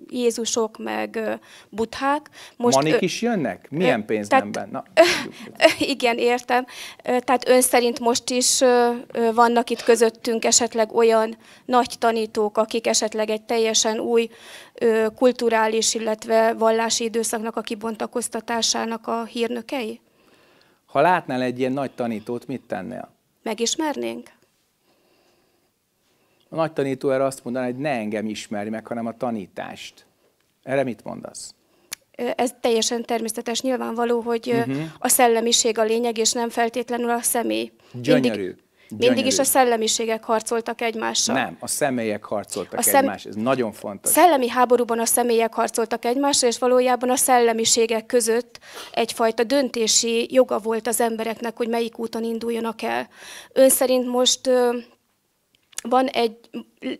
Jézusok, meg buthák. Most, manik is jönnek? Milyen pénznemben? (laughs) igen, értem. Tehát ön szerint most is vannak itt közöttünk esetleg olyan nagy tanítók, akik esetleg egy teljesen új kulturális, illetve vallási időszaknak a kibontakoztatásának a hírnökei? Ha látnál egy ilyen nagy tanítót, mit tennél? Megismernénk? A nagy tanító erre azt mondaná, hogy ne engem ismerj meg, hanem a tanítást. Erre mit mondasz? Ez teljesen természetes, nyilvánvaló, hogy uh-huh. a szellemiség a lényeg, és nem feltétlenül a személy. Gyönyörű. Mindig, Gyönyörű. Mindig is a szellemiségek harcoltak egymással. Nem, a személyek harcoltak a szem... egymással, ez nagyon fontos. Szellemi háborúban a személyek harcoltak egymással, és valójában a szellemiségek között egyfajta döntési joga volt az embereknek, hogy melyik úton induljanak el. Ön szerint most van egy,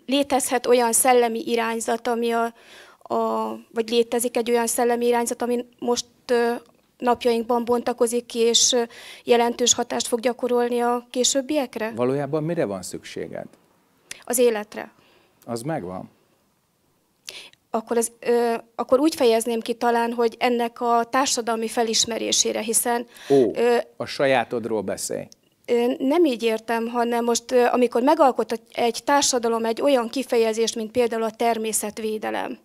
létezhet olyan szellemi irányzat, ami a, a, vagy létezik egy olyan szellemi irányzat, ami most napjainkban bontakozik ki, és jelentős hatást fog gyakorolni a későbbiekre? Valójában mire van szükséged? Az életre. Az megvan. Akkor, az, ö, akkor úgy fejezném ki talán, hogy ennek a társadalmi felismerésére, hiszen... Ó, ö, a sajátodról beszélj nem így értem, hanem most, amikor megalkot egy társadalom egy olyan kifejezést, mint például a természetvédelem,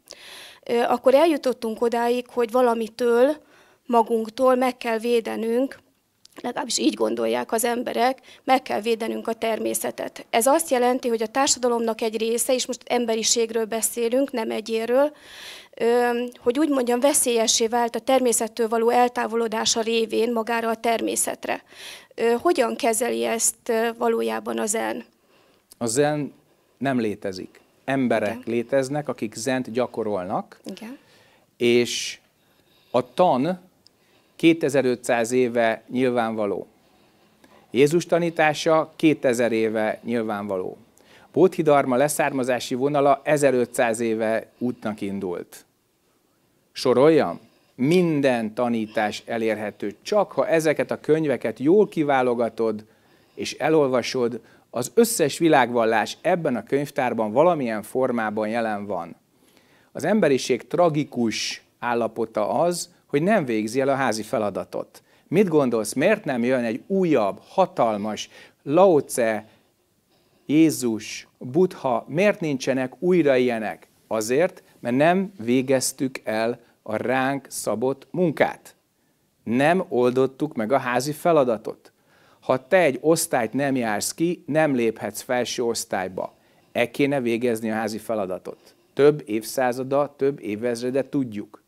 akkor eljutottunk odáig, hogy valamitől, magunktól meg kell védenünk, legalábbis így gondolják az emberek, meg kell védenünk a természetet. Ez azt jelenti, hogy a társadalomnak egy része, és most emberiségről beszélünk, nem egyéről, hogy úgy mondjam, veszélyessé vált a természettől való eltávolodása révén magára a természetre. Hogyan kezeli ezt valójában a zen? A zen nem létezik. Emberek Igen. léteznek, akik zent gyakorolnak, Igen. és a tan 2500 éve nyilvánvaló. Jézus tanítása 2000 éve nyilvánvaló. Bóthidarma leszármazási vonala 1500 éve útnak indult. Soroljam? Minden tanítás elérhető, csak ha ezeket a könyveket jól kiválogatod és elolvasod, az összes világvallás ebben a könyvtárban valamilyen formában jelen van. Az emberiség tragikus állapota az, hogy nem végzi el a házi feladatot. Mit gondolsz, miért nem jön egy újabb, hatalmas, Laoce, Jézus, Buddha, miért nincsenek újra ilyenek? Azért, mert nem végeztük el a ránk szabott munkát. Nem oldottuk meg a házi feladatot. Ha te egy osztályt nem jársz ki, nem léphetsz felső osztályba. E kéne végezni a házi feladatot. Több évszázada, több évezrede tudjuk.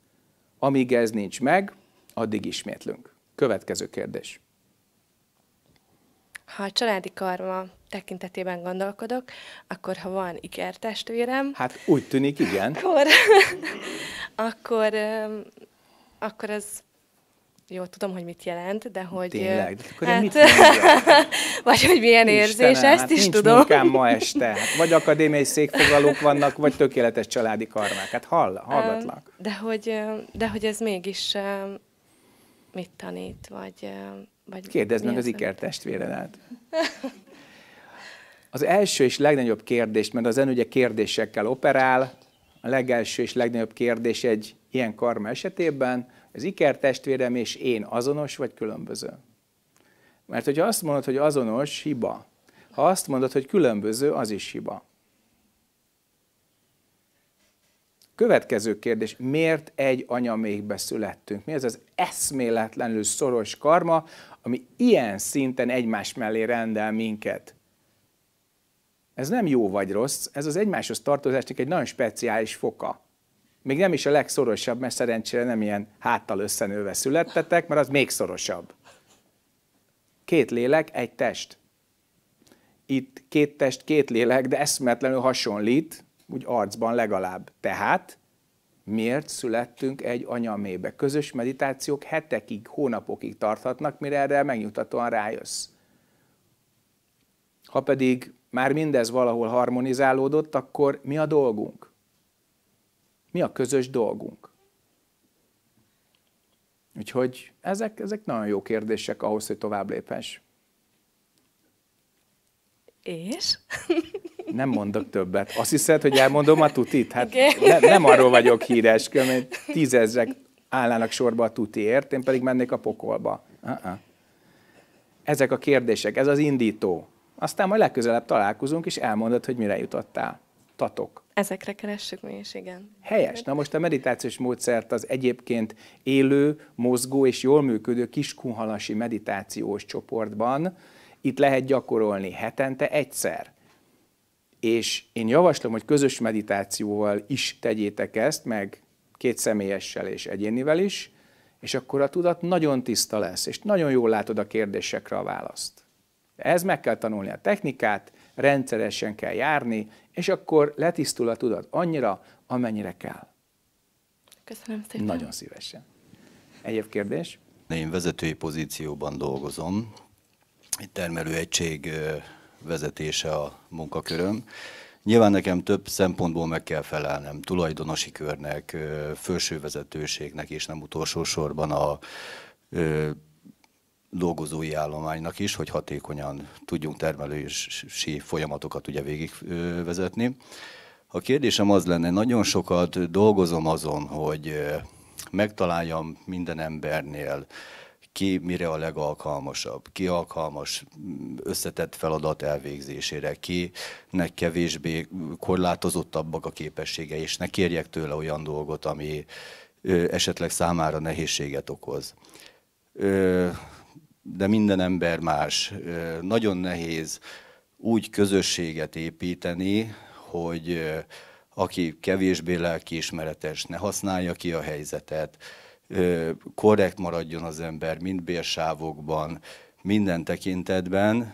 Amíg ez nincs meg, addig ismétlünk. Következő kérdés. Ha a családi karma tekintetében gondolkodok, akkor ha van ikertestvérem... Hát úgy tűnik, igen. Akkor, (laughs) akkor, akkor az jó, tudom, hogy mit jelent, de hogy... Tényleg, de akkor hát, mit (laughs) Vagy hogy milyen Istenem, érzés, hát ezt hát is nincs tudom. munkám ma este. Hát vagy akadémiai székfogalók vannak, vagy tökéletes családi karmák. Hát hall, hallgatlak. De hogy, de hogy ez mégis mit tanít, vagy vagy Kérdezd meg az át. (laughs) Az első és legnagyobb kérdés, mert az zen ugye kérdésekkel operál, a legelső és legnagyobb kérdés egy ilyen karma esetében, az testvérem és én azonos vagy különböző? Mert hogyha azt mondod, hogy azonos, hiba. Ha azt mondod, hogy különböző, az is hiba. Következő kérdés, miért egy anyamékbe születtünk? Mi ez az eszméletlenül szoros karma, ami ilyen szinten egymás mellé rendel minket? Ez nem jó vagy rossz, ez az egymáshoz tartozásnak egy nagyon speciális foka. Még nem is a legszorosabb, mert szerencsére nem ilyen háttal összenőve születtetek, mert az még szorosabb. Két lélek, egy test. Itt két test, két lélek, de eszméletlenül hasonlít, úgy arcban legalább. Tehát miért születtünk egy anyamébe? Közös meditációk hetekig, hónapokig tarthatnak, mire erre megnyugtatóan rájössz. Ha pedig már mindez valahol harmonizálódott, akkor mi a dolgunk? Mi a közös dolgunk? Úgyhogy ezek, ezek nagyon jó kérdések ahhoz, hogy tovább lépes. És? (laughs) nem mondok többet. Azt hiszed, hogy elmondom a tutit? Hát okay. ne, nem arról vagyok híres, különben tízezrek állnának sorba a tutiért, én pedig mennék a pokolba. Uh-uh. Ezek a kérdések, ez az indító. Aztán majd legközelebb találkozunk, és elmondod, hogy mire jutottál. Tatok. Ezekre keressük mi is, igen. Helyes. Na most a meditációs módszert az egyébként élő, mozgó és jól működő kiskunhalasi meditációs csoportban itt lehet gyakorolni hetente egyszer és én javaslom, hogy közös meditációval is tegyétek ezt, meg két személyessel és egyénivel is, és akkor a tudat nagyon tiszta lesz, és nagyon jól látod a kérdésekre a választ. Ez meg kell tanulni a technikát, rendszeresen kell járni, és akkor letisztul a tudat annyira, amennyire kell. Köszönöm szépen. Nagyon szívesen. Egyéb kérdés? Én vezetői pozícióban dolgozom. Egy termelőegység vezetése a munkaköröm. Nyilván nekem több szempontból meg kell felelnem, tulajdonosi körnek, felső vezetőségnek, és nem utolsó sorban a dolgozói állománynak is, hogy hatékonyan tudjunk termelési folyamatokat ugye végigvezetni. A kérdésem az lenne, nagyon sokat dolgozom azon, hogy megtaláljam minden embernél ki mire a legalkalmasabb, ki alkalmas mm, összetett feladat elvégzésére, nek kevésbé korlátozottabbak a képessége, és ne kérjek tőle olyan dolgot, ami esetleg számára nehézséget okoz. De minden ember más. Nagyon nehéz úgy közösséget építeni, hogy aki kevésbé lelkiismeretes, ne használja ki a helyzetet, korrekt maradjon az ember mind bérsávokban, minden tekintetben.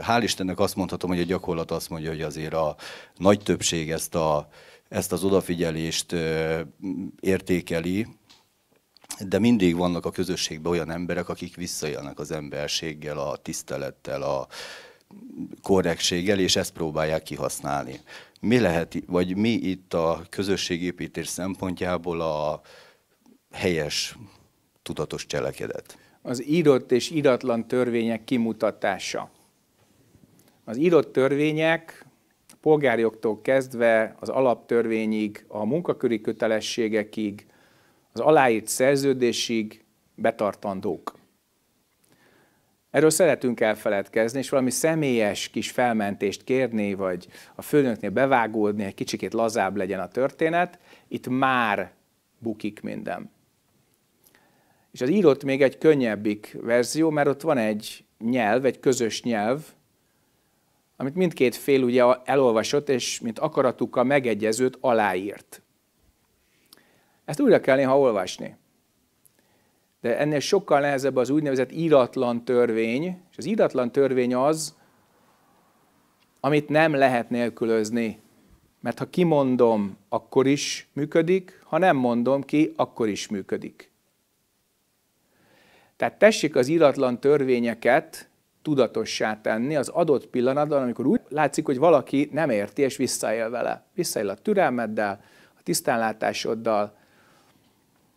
Hál' Istennek azt mondhatom, hogy a gyakorlat azt mondja, hogy azért a nagy többség ezt, a, ezt az odafigyelést értékeli, de mindig vannak a közösségben olyan emberek, akik visszajönnek az emberséggel, a tisztelettel, a korrektséggel, és ezt próbálják kihasználni. Mi lehet, vagy mi itt a közösségépítés szempontjából a, helyes, tudatos cselekedet. Az írott és iratlan törvények kimutatása. Az írott törvények polgárjogtól kezdve az alaptörvényig, a munkaköri kötelességekig, az aláírt szerződésig betartandók. Erről szeretünk elfeledkezni, és valami személyes kis felmentést kérni, vagy a főnöknél bevágódni, egy kicsikét lazább legyen a történet, itt már bukik minden. És az írott még egy könnyebbik verzió, mert ott van egy nyelv, egy közös nyelv, amit mindkét fél ugye elolvasott, és mint akaratukkal megegyezőt aláírt. Ezt újra kell néha olvasni. De ennél sokkal nehezebb az úgynevezett íratlan törvény, és az íratlan törvény az, amit nem lehet nélkülözni. Mert ha kimondom, akkor is működik, ha nem mondom ki, akkor is működik. Tehát tessék az iratlan törvényeket tudatossá tenni az adott pillanatban, amikor úgy látszik, hogy valaki nem érti, és visszaél vele. Visszaél a türelmeddel, a tisztánlátásoddal,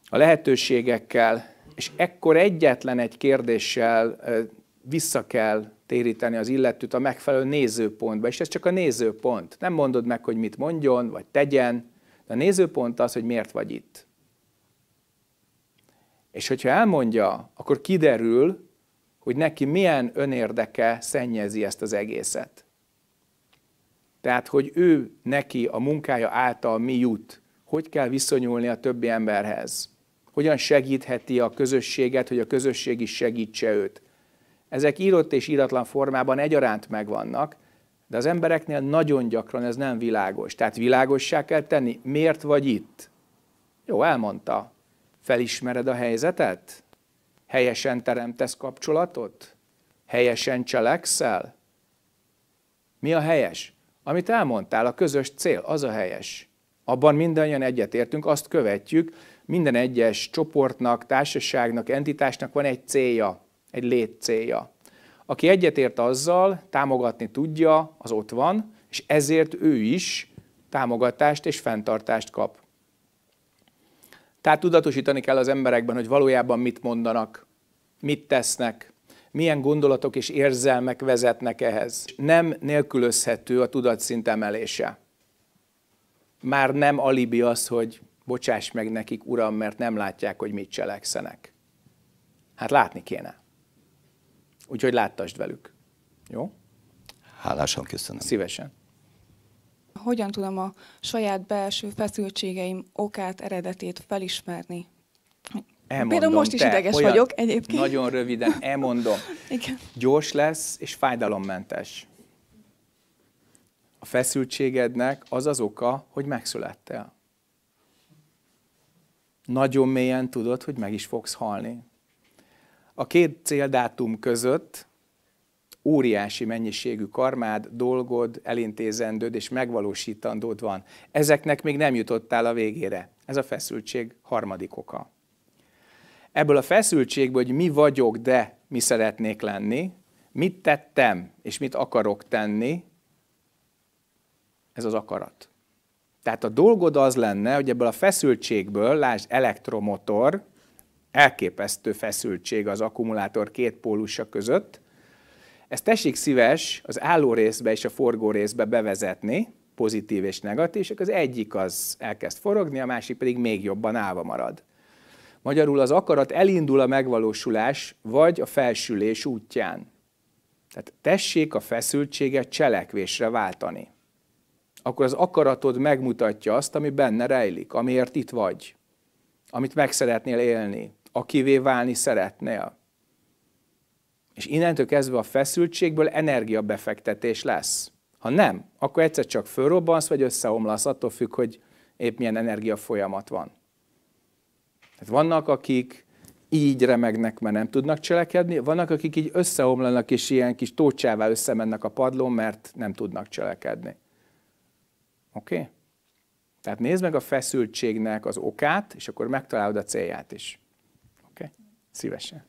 a lehetőségekkel, és ekkor egyetlen egy kérdéssel vissza kell téríteni az illetőt a megfelelő nézőpontba, és ez csak a nézőpont. Nem mondod meg, hogy mit mondjon, vagy tegyen, de a nézőpont az, hogy miért vagy itt. És hogyha elmondja, akkor kiderül, hogy neki milyen önérdeke szennyezi ezt az egészet. Tehát, hogy ő neki a munkája által mi jut, hogy kell viszonyulni a többi emberhez, hogyan segítheti a közösséget, hogy a közösség is segítse őt. Ezek írott és íratlan formában egyaránt megvannak, de az embereknél nagyon gyakran ez nem világos. Tehát világossá kell tenni, miért vagy itt? Jó, elmondta. Felismered a helyzetet? Helyesen teremtesz kapcsolatot? Helyesen cselekszel? Mi a helyes? Amit elmondtál, a közös cél, az a helyes. Abban mindannyian egyetértünk, azt követjük, minden egyes csoportnak, társaságnak, entitásnak van egy célja, egy létcélja. célja. Aki egyetért azzal, támogatni tudja, az ott van, és ezért ő is támogatást és fenntartást kap. Tehát tudatosítani kell az emberekben, hogy valójában mit mondanak, mit tesznek, milyen gondolatok és érzelmek vezetnek ehhez. Nem nélkülözhető a tudatszint emelése. Már nem alibi az, hogy bocsáss meg nekik, uram, mert nem látják, hogy mit cselekszenek. Hát látni kéne. Úgyhogy láttasd velük. Jó? Hálásan köszönöm. Szívesen hogyan tudom a saját belső feszültségeim okát, eredetét felismerni? Elmondom, Például most is ideges olyan, vagyok egyébként. Nagyon röviden, elmondom. (laughs) Igen. Gyors lesz és fájdalommentes. A feszültségednek az az oka, hogy megszülettél. Nagyon mélyen tudod, hogy meg is fogsz halni. A két céldátum között óriási mennyiségű karmád, dolgod, elintézendőd és megvalósítandód van. Ezeknek még nem jutottál a végére. Ez a feszültség harmadik oka. Ebből a feszültségből, hogy mi vagyok, de mi szeretnék lenni, mit tettem és mit akarok tenni, ez az akarat. Tehát a dolgod az lenne, hogy ebből a feszültségből, lásd elektromotor, elképesztő feszültség az akkumulátor két pólusa között, ezt tessék szíves az álló részbe és a forgó részbe bevezetni, pozitív és negatív, és az egyik az elkezd forogni, a másik pedig még jobban állva marad. Magyarul az akarat elindul a megvalósulás, vagy a felsülés útján. Tehát tessék a feszültséget cselekvésre váltani. Akkor az akaratod megmutatja azt, ami benne rejlik, amiért itt vagy, amit meg szeretnél élni, akivé válni szeretnél. És innentől kezdve a feszültségből energiabefektetés lesz. Ha nem, akkor egyszer csak fölrobbansz, vagy összeomlasz, attól függ, hogy épp milyen energiafolyamat van. Tehát vannak, akik így remegnek, mert nem tudnak cselekedni, vannak, akik így összeomlanak, és ilyen kis tócsává összemennek a padlón, mert nem tudnak cselekedni. Oké? Okay? Tehát nézd meg a feszültségnek az okát, és akkor megtalálod a célját is. Oké? Okay? Szívesen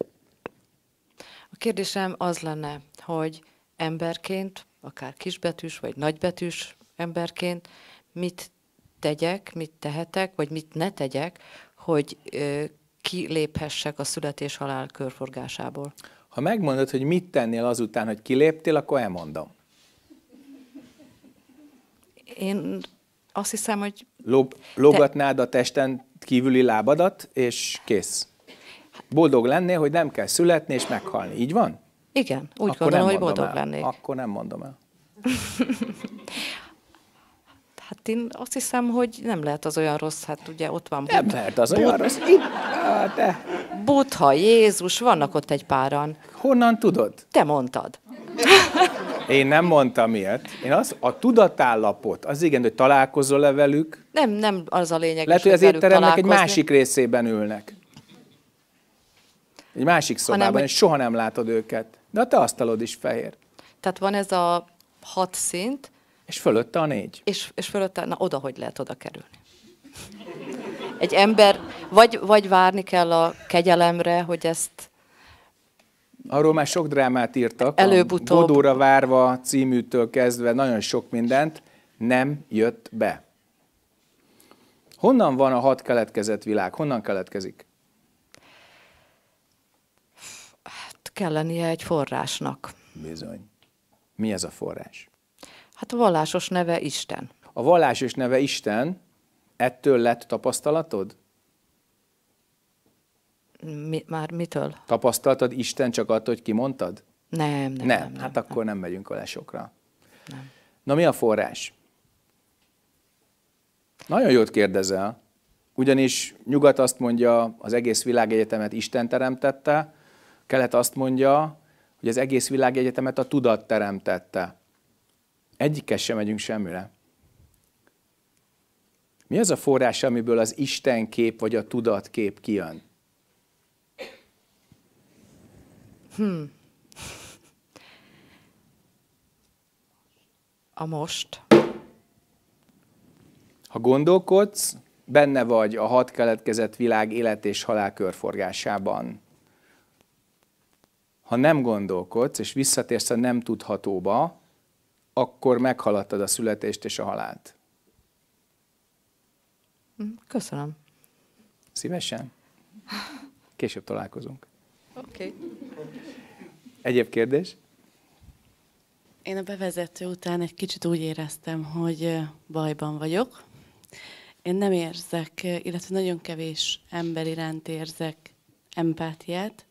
kérdésem az lenne, hogy emberként, akár kisbetűs vagy nagybetűs emberként, mit tegyek, mit tehetek, vagy mit ne tegyek, hogy ö, kiléphessek a születés-halál körforgásából? Ha megmondod, hogy mit tennél azután, hogy kiléptél, akkor elmondom. Én azt hiszem, hogy... Lob, logatnád te... a testen kívüli lábadat, és kész boldog lennél, hogy nem kell születni és meghalni. Így van? Igen, úgy Akkor gondolom, hogy boldog el. lennék. Akkor nem mondom el. (laughs) Hát én azt hiszem, hogy nem lehet az olyan rossz, hát ugye ott van... Nem Bud- lehet az olyan rossz. Itt, á, Butha, Jézus, vannak ott egy páran. Honnan tudod? Te mondtad. (laughs) Én nem mondtam ilyet. Én az, a tudatállapot, az igen, hogy találkozol-e velük? Nem, nem az a lényeg. Lehet, hogy az étteremnek egy másik részében ülnek. Egy másik szobában, hanem, és soha nem látod őket. De a te asztalod is fehér. Tehát van ez a hat szint. És fölötte a négy. És, és fölötte, na oda hogy lehet oda kerülni? Egy ember, vagy, vagy várni kell a kegyelemre, hogy ezt Arról már sok drámát írtak. Előbb-utóbb. várva címűtől kezdve nagyon sok mindent nem jött be. Honnan van a hat keletkezett világ? Honnan keletkezik? kell lennie egy forrásnak. Bizony. Mi ez a forrás? Hát a vallásos neve Isten. A vallásos neve Isten, ettől lett tapasztalatod? Mi, már mitől? Tapasztaltad Isten csak attól, hogy kimondtad? Nem, nem. Nem, nem hát nem, akkor nem, nem megyünk a sokra. Nem. Na mi a forrás? Nagyon jót kérdezel, ugyanis nyugat azt mondja, az egész világegyetemet Isten teremtette, Kelet azt mondja, hogy az egész világegyetemet a tudat teremtette. Egyikkel sem megyünk semmire. Mi az a forrás, amiből az Isten kép vagy a tudat kép kijön? Hmm. A most. Ha gondolkodsz, benne vagy a hat keletkezett világ élet és halál körforgásában ha nem gondolkodsz, és visszatérsz a nem tudhatóba, akkor meghaladtad a születést és a halált. Mm, köszönöm. Szívesen. Később találkozunk. Oké. Okay. Egyéb kérdés? Én a bevezető után egy kicsit úgy éreztem, hogy bajban vagyok. Én nem érzek, illetve nagyon kevés ember iránt érzek empátiát,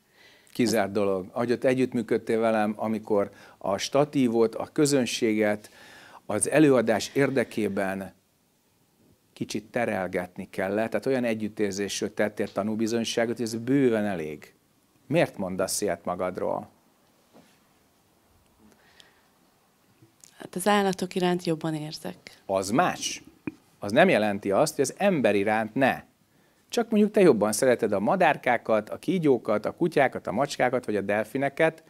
kizárt dolog. Ahogy ott együttműködtél velem, amikor a statívot, a közönséget az előadás érdekében kicsit terelgetni kellett, tehát olyan együttérzésről tettél tanúbizonyságot, hogy ez bőven elég. Miért mondasz ilyet magadról? Hát az állatok iránt jobban érzek. Az más. Az nem jelenti azt, hogy az ember iránt ne. Csak mondjuk te jobban szereted a madárkákat, a kígyókat, a kutyákat, a macskákat vagy a delfineket,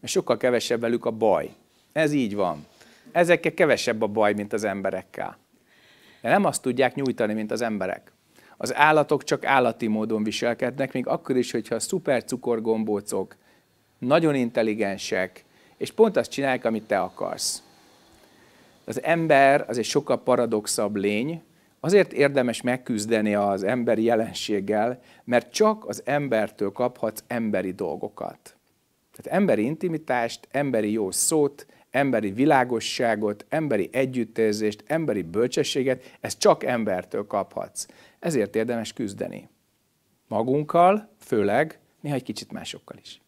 mert sokkal kevesebb velük a baj. Ez így van. Ezekkel kevesebb a baj, mint az emberekkel. De nem azt tudják nyújtani, mint az emberek. Az állatok csak állati módon viselkednek, még akkor is, hogyha szuper cukorgombócok, nagyon intelligensek, és pont azt csinálják, amit te akarsz. Az ember az egy sokkal paradoxabb lény, Azért érdemes megküzdeni az emberi jelenséggel, mert csak az embertől kaphatsz emberi dolgokat. Tehát emberi intimitást, emberi jó szót, emberi világosságot, emberi együttérzést, emberi bölcsességet, ezt csak embertől kaphatsz. Ezért érdemes küzdeni. Magunkkal, főleg, néha egy kicsit másokkal is.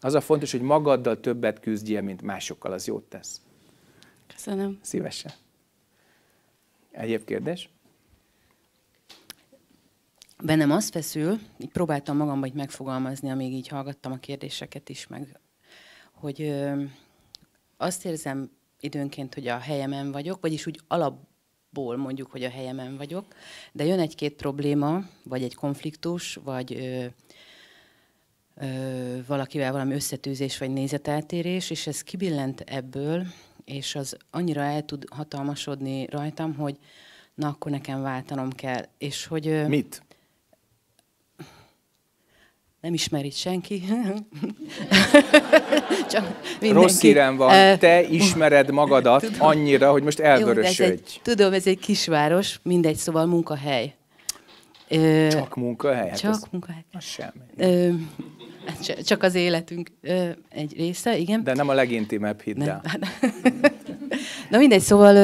Az a fontos, hogy magaddal többet küzdjél, mint másokkal, az jót tesz. Köszönöm. Szívesen. Egyéb kérdés? Bennem az feszül, így próbáltam magamban így megfogalmazni, amíg így hallgattam a kérdéseket is, meg hogy ö, azt érzem időnként, hogy a helyemen vagyok, vagyis úgy alapból mondjuk, hogy a helyemen vagyok, de jön egy-két probléma, vagy egy konfliktus, vagy ö, ö, valakivel valami összetűzés, vagy nézeteltérés, és ez kibillent ebből, és az annyira el tud hatalmasodni rajtam, hogy na, akkor nekem váltanom kell. És hogy... Mit? Nem ismer itt senki. (laughs) Csak Rossz hírem van. Te ismered magadat (laughs) tudom. annyira, hogy most elvörösödj. Jó, ez egy, tudom, ez egy kisváros, mindegy, szóval munkahely. Csak munkahely? Hát csak hát az munkahely. Az semmi. Hát csak az életünk egy része, igen. De nem a legintimebb, hidd hát- (laughs) Na mindegy, szóval,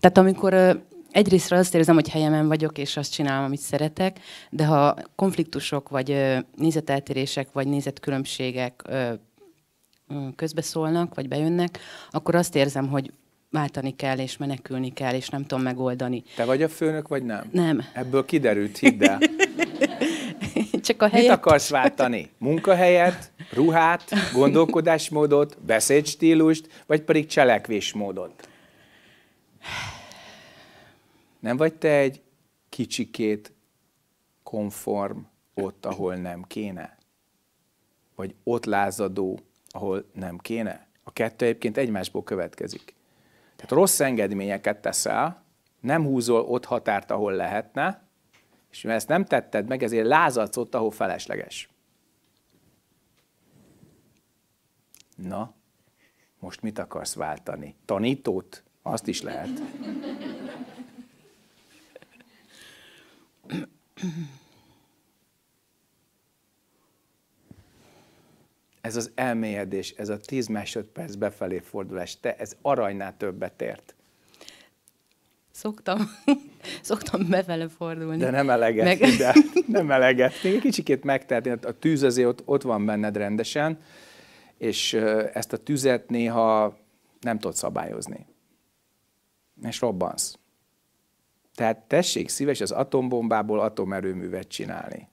tehát amikor egyrészt azt érzem, hogy helyemen vagyok, és azt csinálom, amit szeretek, de ha konfliktusok, vagy nézeteltérések, vagy nézetkülönbségek közbeszólnak, vagy bejönnek, akkor azt érzem, hogy váltani kell, és menekülni kell, és nem tudom megoldani. Te vagy a főnök, vagy nem? Nem. Ebből kiderült, hidd el. (laughs) Csak a helyet. Mit akarsz váltani? Munkahelyet, ruhát, gondolkodásmódot, beszédstílust, vagy pedig cselekvésmódot? Nem vagy te egy kicsikét konform ott, ahol nem kéne? Vagy ott lázadó, ahol nem kéne? A kettő egyébként egymásból következik. Tehát rossz engedményeket teszel, nem húzol ott határt, ahol lehetne, és mert ezt nem tetted meg, ezért lázadsz ott, ahol felesleges. Na, most mit akarsz váltani? Tanítót? Azt is lehet. Ez az elmélyedés, ez a tíz másodperc befelé fordulás, te ez aranynál többet ért szoktam, (laughs) szoktam befele fordulni. De nem eleget, Meg... de (laughs) nem Még Egy kicsikét megtehetni, hát a tűz azért ott, ott van benned rendesen, és ezt a tüzet néha nem tudod szabályozni. És robbansz. Tehát tessék szíves az atombombából atomerőművet csinálni.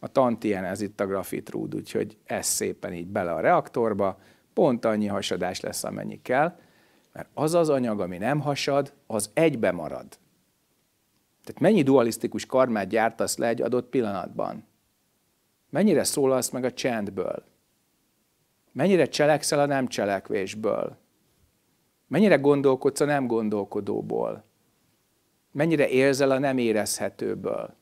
A tant ilyen, ez itt a grafitrúd, úgyhogy ez szépen így bele a reaktorba, pont annyi hasadás lesz, amennyi kell, mert az az anyag, ami nem hasad, az egybe marad. Tehát mennyi dualisztikus karmát gyártasz le egy adott pillanatban? Mennyire szólalsz meg a csendből? Mennyire cselekszel a nem cselekvésből? Mennyire gondolkodsz a nem gondolkodóból? Mennyire érzel a nem érezhetőből?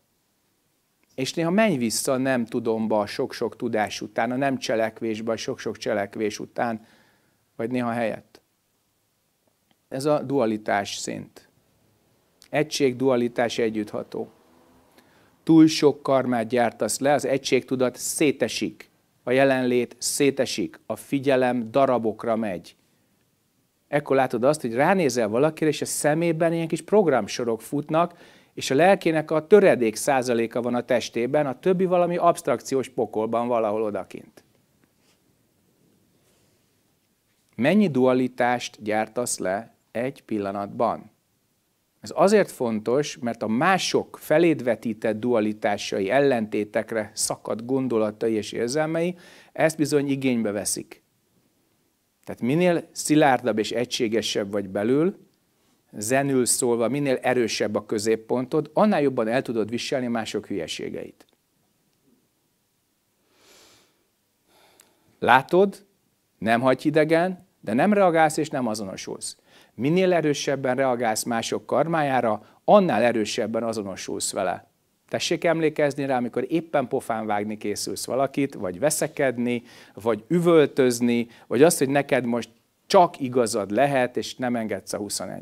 És néha menj vissza a nem tudomba a sok-sok tudás után, a nem cselekvésbe a sok-sok cselekvés után, vagy néha helyett. Ez a dualitás szint. Egység, dualitás együttható. Túl sok karmát gyártasz le, az egységtudat szétesik, a jelenlét szétesik, a figyelem darabokra megy. Ekkor látod azt, hogy ránézel valakire, és a szemében ilyen kis programsorok futnak, és a lelkének a töredék százaléka van a testében, a többi valami abstrakciós pokolban valahol odakint. Mennyi dualitást gyártasz le egy pillanatban. Ez azért fontos, mert a mások feléd vetített dualitásai, ellentétekre szakadt gondolatai és érzelmei ezt bizony igénybe veszik. Tehát minél szilárdabb és egységesebb vagy belül, zenül szólva, minél erősebb a középpontod, annál jobban el tudod viselni mások hülyeségeit. Látod, nem hagy idegen, de nem reagálsz és nem azonosulsz. Minél erősebben reagálsz mások karmájára, annál erősebben azonosulsz vele. Tessék emlékezni rá, amikor éppen pofán vágni készülsz valakit, vagy veszekedni, vagy üvöltözni, vagy azt, hogy neked most csak igazad lehet, és nem engedsz a 21-ből.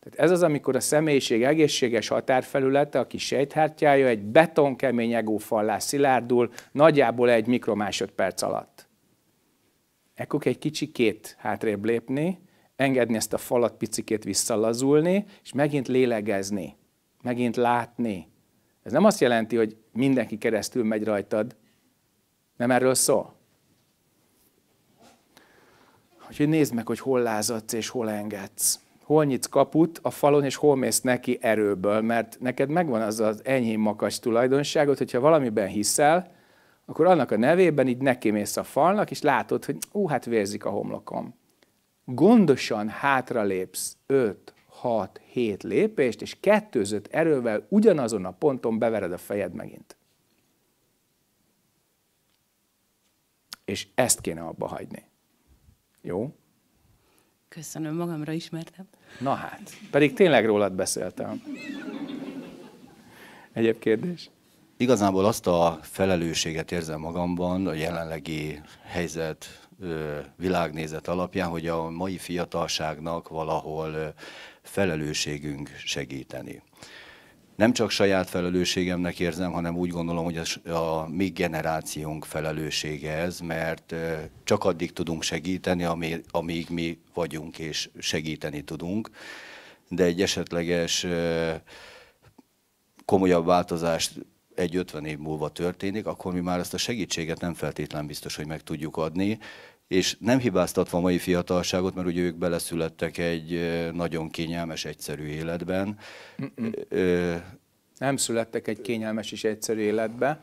Tehát ez az, amikor a személyiség egészséges határfelülete, a kis sejthártyája egy betonkemény egófallá szilárdul nagyjából egy mikromásodperc alatt. Ekkor egy kicsi két hátrébb lépni, engedni ezt a falat picikét visszalazulni, és megint lélegezni, megint látni. Ez nem azt jelenti, hogy mindenki keresztül megy rajtad, nem erről szól. Úgyhogy nézd meg, hogy hol lázadsz és hol engedsz. Hol nyitsz kaput a falon, és hol mész neki erőből, mert neked megvan az az enyhén makas tulajdonságot, hogyha valamiben hiszel, akkor annak a nevében így neki mész a falnak, és látod, hogy ú, hát vérzik a homlokom gondosan hátralépsz 5, 6, 7 lépést, és kettőzött erővel ugyanazon a ponton bevered a fejed megint. És ezt kéne abba hagyni. Jó? Köszönöm, magamra ismertem. Na hát, pedig tényleg rólad beszéltem. Egyéb kérdés? Igazából azt a felelősséget érzem magamban, a jelenlegi helyzet világnézet alapján, hogy a mai fiatalságnak valahol felelősségünk segíteni. Nem csak saját felelősségemnek érzem, hanem úgy gondolom, hogy a, a mi generációnk felelőssége ez, mert csak addig tudunk segíteni, amíg, mi vagyunk és segíteni tudunk. De egy esetleges komolyabb változást egy 50 év múlva történik, akkor mi már ezt a segítséget nem feltétlen biztos, hogy meg tudjuk adni és nem hibáztatva a mai fiatalságot, mert ugye ők beleszülettek egy nagyon kényelmes, egyszerű életben. Ö, nem születtek egy kényelmes és egyszerű életbe.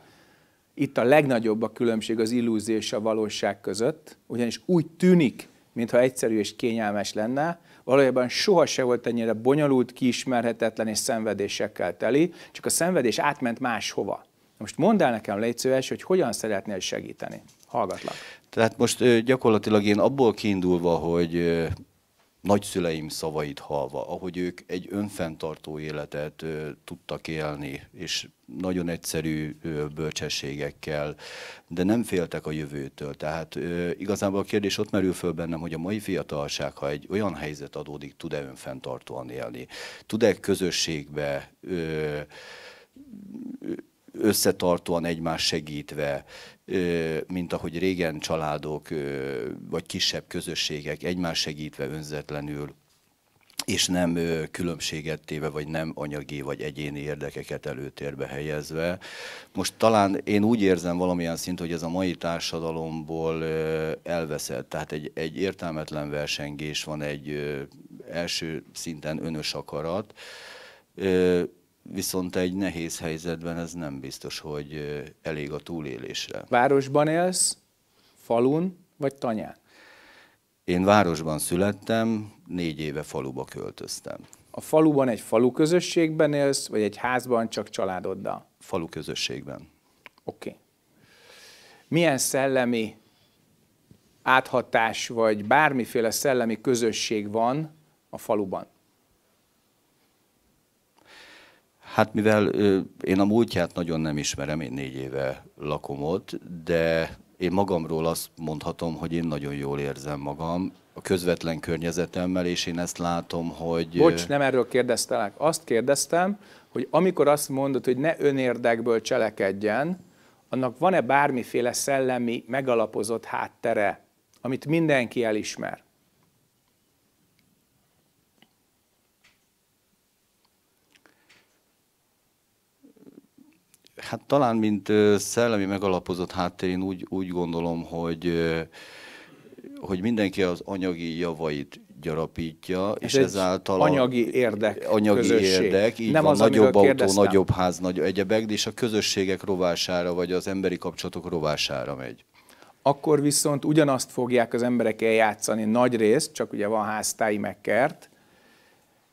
Itt a legnagyobb a különbség az illúzió és a valóság között, ugyanis úgy tűnik, mintha egyszerű és kényelmes lenne, valójában soha se volt ennyire bonyolult, kiismerhetetlen és szenvedésekkel teli, csak a szenvedés átment máshova. Most mondd el nekem, légy szíves, hogy hogyan szeretnél segíteni. Hallgatlak. Tehát most gyakorlatilag én abból kiindulva, hogy nagyszüleim szavait halva, ahogy ők egy önfenntartó életet tudtak élni, és nagyon egyszerű bölcsességekkel, de nem féltek a jövőtől. Tehát igazából a kérdés ott merül föl bennem, hogy a mai fiatalság, ha egy olyan helyzet adódik, tud-e önfenntartóan élni? Tud-e közösségbe összetartóan egymás segítve, mint ahogy régen családok vagy kisebb közösségek egymás segítve önzetlenül, és nem különbséget téve, vagy nem anyagi, vagy egyéni érdekeket előtérbe helyezve. Most talán én úgy érzem valamilyen szint, hogy ez a mai társadalomból elveszett. Tehát egy, egy értelmetlen versengés van, egy első szinten önös akarat, viszont egy nehéz helyzetben ez nem biztos, hogy elég a túlélésre. Városban élsz, falun vagy tanyán? Én városban születtem, négy éve faluba költöztem. A faluban egy falu közösségben élsz, vagy egy házban csak családoddal? Falu közösségben. Oké. Okay. Milyen szellemi áthatás, vagy bármiféle szellemi közösség van a faluban? Hát mivel én a múltját nagyon nem ismerem, én négy éve lakom ott, de én magamról azt mondhatom, hogy én nagyon jól érzem magam a közvetlen környezetemmel, és én ezt látom, hogy... Bocs, nem erről kérdeztelek. Azt kérdeztem, hogy amikor azt mondod, hogy ne önérdekből cselekedjen, annak van-e bármiféle szellemi megalapozott háttere, amit mindenki elismer? Hát talán, mint szellemi megalapozott háttér, én úgy, úgy gondolom, hogy, hogy mindenki az anyagi javait gyarapítja, Ez és ezáltal anyagi érdek. Anyagi közösség. érdek, így Nem van, az, nagyobb autó, kérdeztem. nagyobb ház, nagy egyebek, de és a közösségek rovására, vagy az emberi kapcsolatok rovására megy. Akkor viszont ugyanazt fogják az emberek eljátszani nagy részt, csak ugye van háztáj meg kert,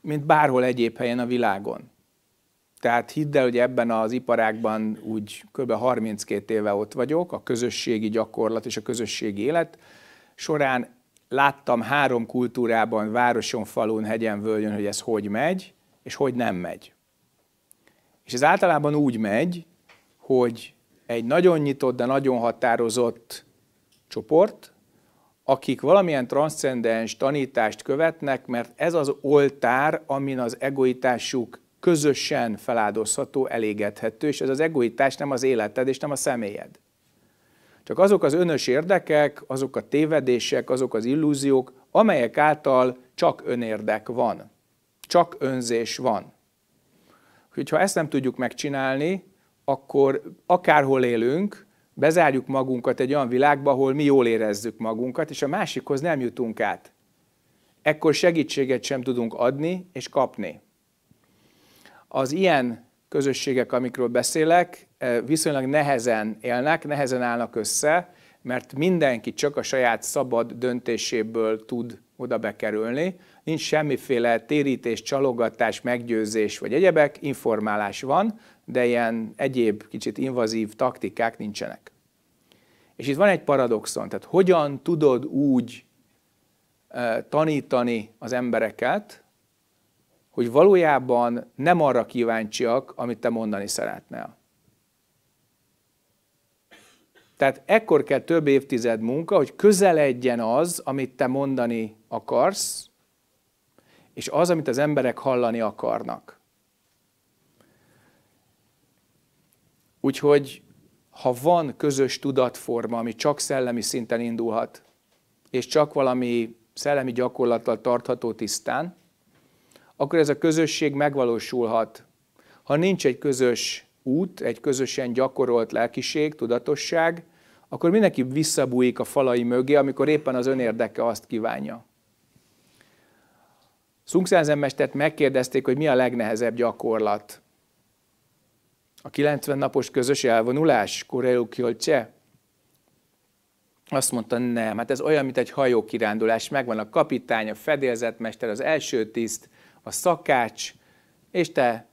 mint bárhol egyéb helyen a világon. Tehát hidd el, hogy ebben az iparágban úgy kb. 32 éve ott vagyok, a közösségi gyakorlat és a közösségi élet során láttam három kultúrában, városon, falun, hegyen, völgyön, hogy ez hogy megy, és hogy nem megy. És ez általában úgy megy, hogy egy nagyon nyitott, de nagyon határozott csoport, akik valamilyen transzcendens tanítást követnek, mert ez az oltár, amin az egoitásuk közösen feláldozható, elégedhető, és ez az egoitás nem az életed és nem a személyed. Csak azok az önös érdekek, azok a tévedések, azok az illúziók, amelyek által csak önérdek van, csak önzés van. Úgyhogy ha ezt nem tudjuk megcsinálni, akkor akárhol élünk, bezárjuk magunkat egy olyan világba, ahol mi jól érezzük magunkat, és a másikhoz nem jutunk át. Ekkor segítséget sem tudunk adni és kapni az ilyen közösségek, amikről beszélek, eh, viszonylag nehezen élnek, nehezen állnak össze, mert mindenki csak a saját szabad döntéséből tud oda bekerülni. Nincs semmiféle térítés, csalogatás, meggyőzés vagy egyebek, informálás van, de ilyen egyéb kicsit invazív taktikák nincsenek. És itt van egy paradoxon, tehát hogyan tudod úgy eh, tanítani az embereket, hogy valójában nem arra kíváncsiak, amit te mondani szeretnél. Tehát ekkor kell több évtized munka, hogy közeledjen az, amit te mondani akarsz, és az, amit az emberek hallani akarnak. Úgyhogy, ha van közös tudatforma, ami csak szellemi szinten indulhat, és csak valami szellemi gyakorlattal tartható tisztán, akkor ez a közösség megvalósulhat. Ha nincs egy közös út, egy közösen gyakorolt lelkiség, tudatosság, akkor mindenki visszabújik a falai mögé, amikor éppen az önérdeke azt kívánja. Szungszázen mestert megkérdezték, hogy mi a legnehezebb gyakorlat. A 90 napos közös elvonulás, Koreu Kyolcse, azt mondta, nem, hát ez olyan, mint egy hajókirándulás, megvan a kapitány, a fedélzetmester, az első tiszt, a szakács, és te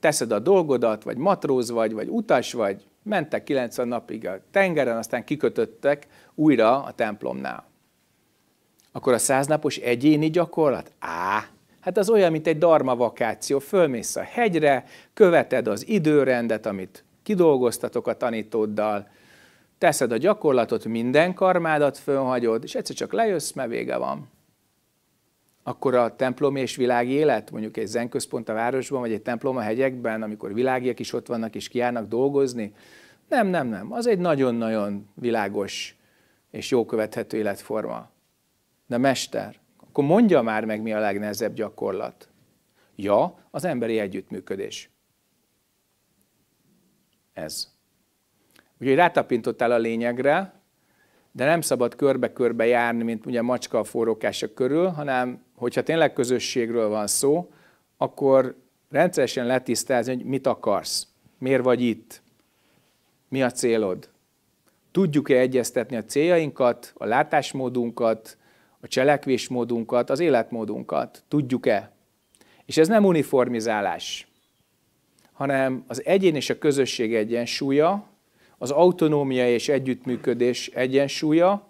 teszed a dolgodat, vagy matróz vagy, vagy utas vagy, mentek 90 napig a tengeren, aztán kikötöttek újra a templomnál. Akkor a száznapos egyéni gyakorlat? Á, hát az olyan, mint egy darma vakáció. Fölmész a hegyre, követed az időrendet, amit kidolgoztatok a tanítóddal, teszed a gyakorlatot, minden karmádat fönhagyod, és egyszer csak lejössz, mert vége van akkor a templom és világi élet, mondjuk egy zenközpont a városban, vagy egy templom a hegyekben, amikor világiak is ott vannak és kiárnak dolgozni, nem, nem, nem. Az egy nagyon-nagyon világos és jó követhető életforma. De mester, akkor mondja már meg, mi a legnehezebb gyakorlat. Ja, az emberi együttműködés. Ez. Úgyhogy rátapintottál a lényegre, de nem szabad körbe-körbe járni, mint ugye macska a forrókása körül, hanem hogyha tényleg közösségről van szó, akkor rendszeresen letisztázni, hogy mit akarsz, miért vagy itt, mi a célod. Tudjuk-e egyeztetni a céljainkat, a látásmódunkat, a cselekvésmódunkat, az életmódunkat? Tudjuk-e? És ez nem uniformizálás, hanem az egyén és a közösség egyensúlya, az autonómia és együttműködés egyensúlya,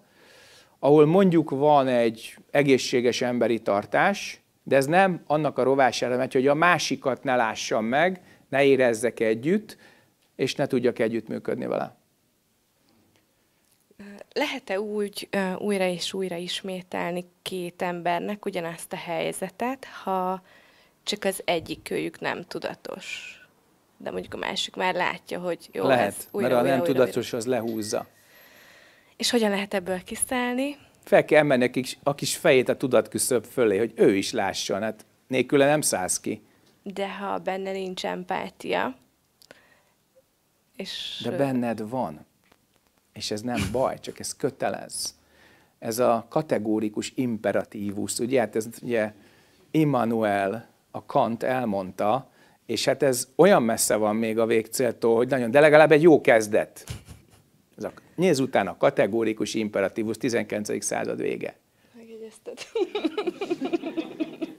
ahol mondjuk van egy egészséges emberi tartás, de ez nem annak a rovására megy, hogy a másikat ne lássam meg, ne érezzek együtt, és ne tudjak együttműködni vele. Lehet-e úgy újra és újra ismételni két embernek ugyanazt a helyzetet, ha csak az egyik kölyük nem tudatos? De mondjuk a másik már látja, hogy jó, Lehet, ez újra, mert a nem újra, tudatos újra. az lehúzza. És hogyan lehet ebből kiszállni? Fel kell menni a kis, a kis fejét a tudatküszöb fölé, hogy ő is lásson, hát nélküle nem szállsz ki. De ha benne nincs empátia, és... De benned van, és ez nem baj, csak ez kötelez. Ez a kategórikus imperatívus, ugye, hát ez ugye Immanuel, a Kant elmondta, és hát ez olyan messze van még a végcéltól, hogy nagyon, de legalább egy jó kezdet. Ez a, nézz utána a kategórikus imperatívus 19. század vége. (laughs)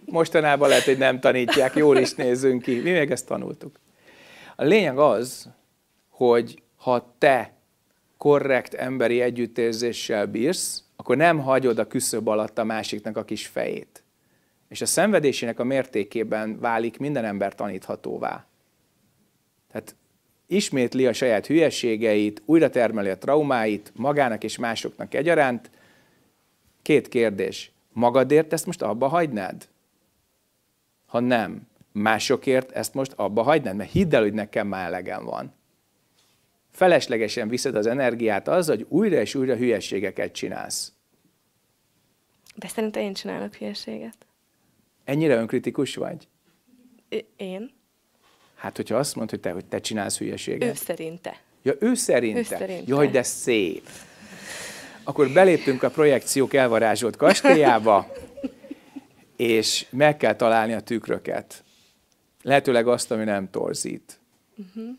Mostanában lehet, hogy nem tanítják, jól is nézzünk ki. Mi még ezt tanultuk. A lényeg az, hogy ha te korrekt emberi együttérzéssel bírsz, akkor nem hagyod a küszöb alatt a másiknak a kis fejét. És a szenvedésének a mértékében válik minden ember taníthatóvá. Tehát ismétli a saját hülyeségeit, újra termeli a traumáit magának és másoknak egyaránt. Két kérdés. Magadért ezt most abba hagynád? Ha nem, másokért ezt most abba hagynád? Mert hidd el, hogy nekem már elegem van. Feleslegesen viszed az energiát az, hogy újra és újra hülyeségeket csinálsz. De szerintem én csinálok hülyeséget. Ennyire önkritikus vagy? Én? Hát, hogyha azt mondta, hogy te, hogy te csinálsz hülyeséget. Ő szerinte. Ja, ő szerinte. Ő szerinte. Jaj, de szép. Akkor beléptünk a projekciók elvarázsolt kastélyába, és meg kell találni a tükröket. Lehetőleg azt, ami nem torzít. Uh-huh.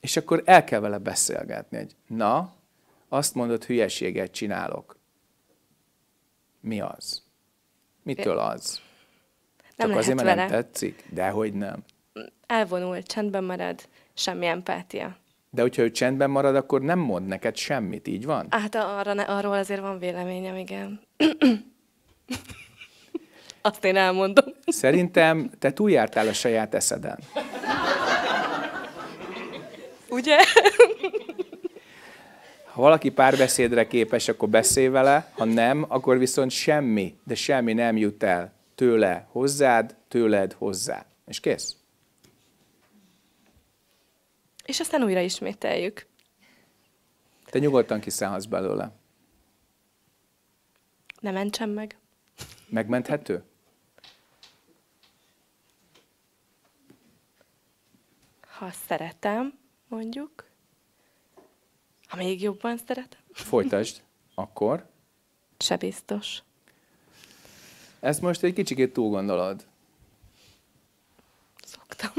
És akkor el kell vele beszélgetni, hogy na, azt mondod, hülyeséget csinálok. Mi az? Mitől az? Nem Csak azért, mert nem tetszik? Dehogy nem elvonul, csendben marad, semmi empátia. De hogyha ő csendben marad, akkor nem mond neked semmit, így van? Hát arra, ne, arról azért van véleményem, igen. (clears throat) Azt én elmondom. Szerintem te túljártál a saját eszeden. Ugye? (laughs) Ha valaki párbeszédre képes, akkor beszélj vele, ha nem, akkor viszont semmi, de semmi nem jut el tőle hozzád, tőled hozzá. És kész és aztán újra ismételjük. Te nyugodtan kiszállhatsz belőle. Ne mentsem meg. Megmenthető? Ha szeretem, mondjuk. Ha még jobban szeretem. Folytasd. Akkor? Se biztos. Ezt most egy kicsikét túl gondolod. Szoktam.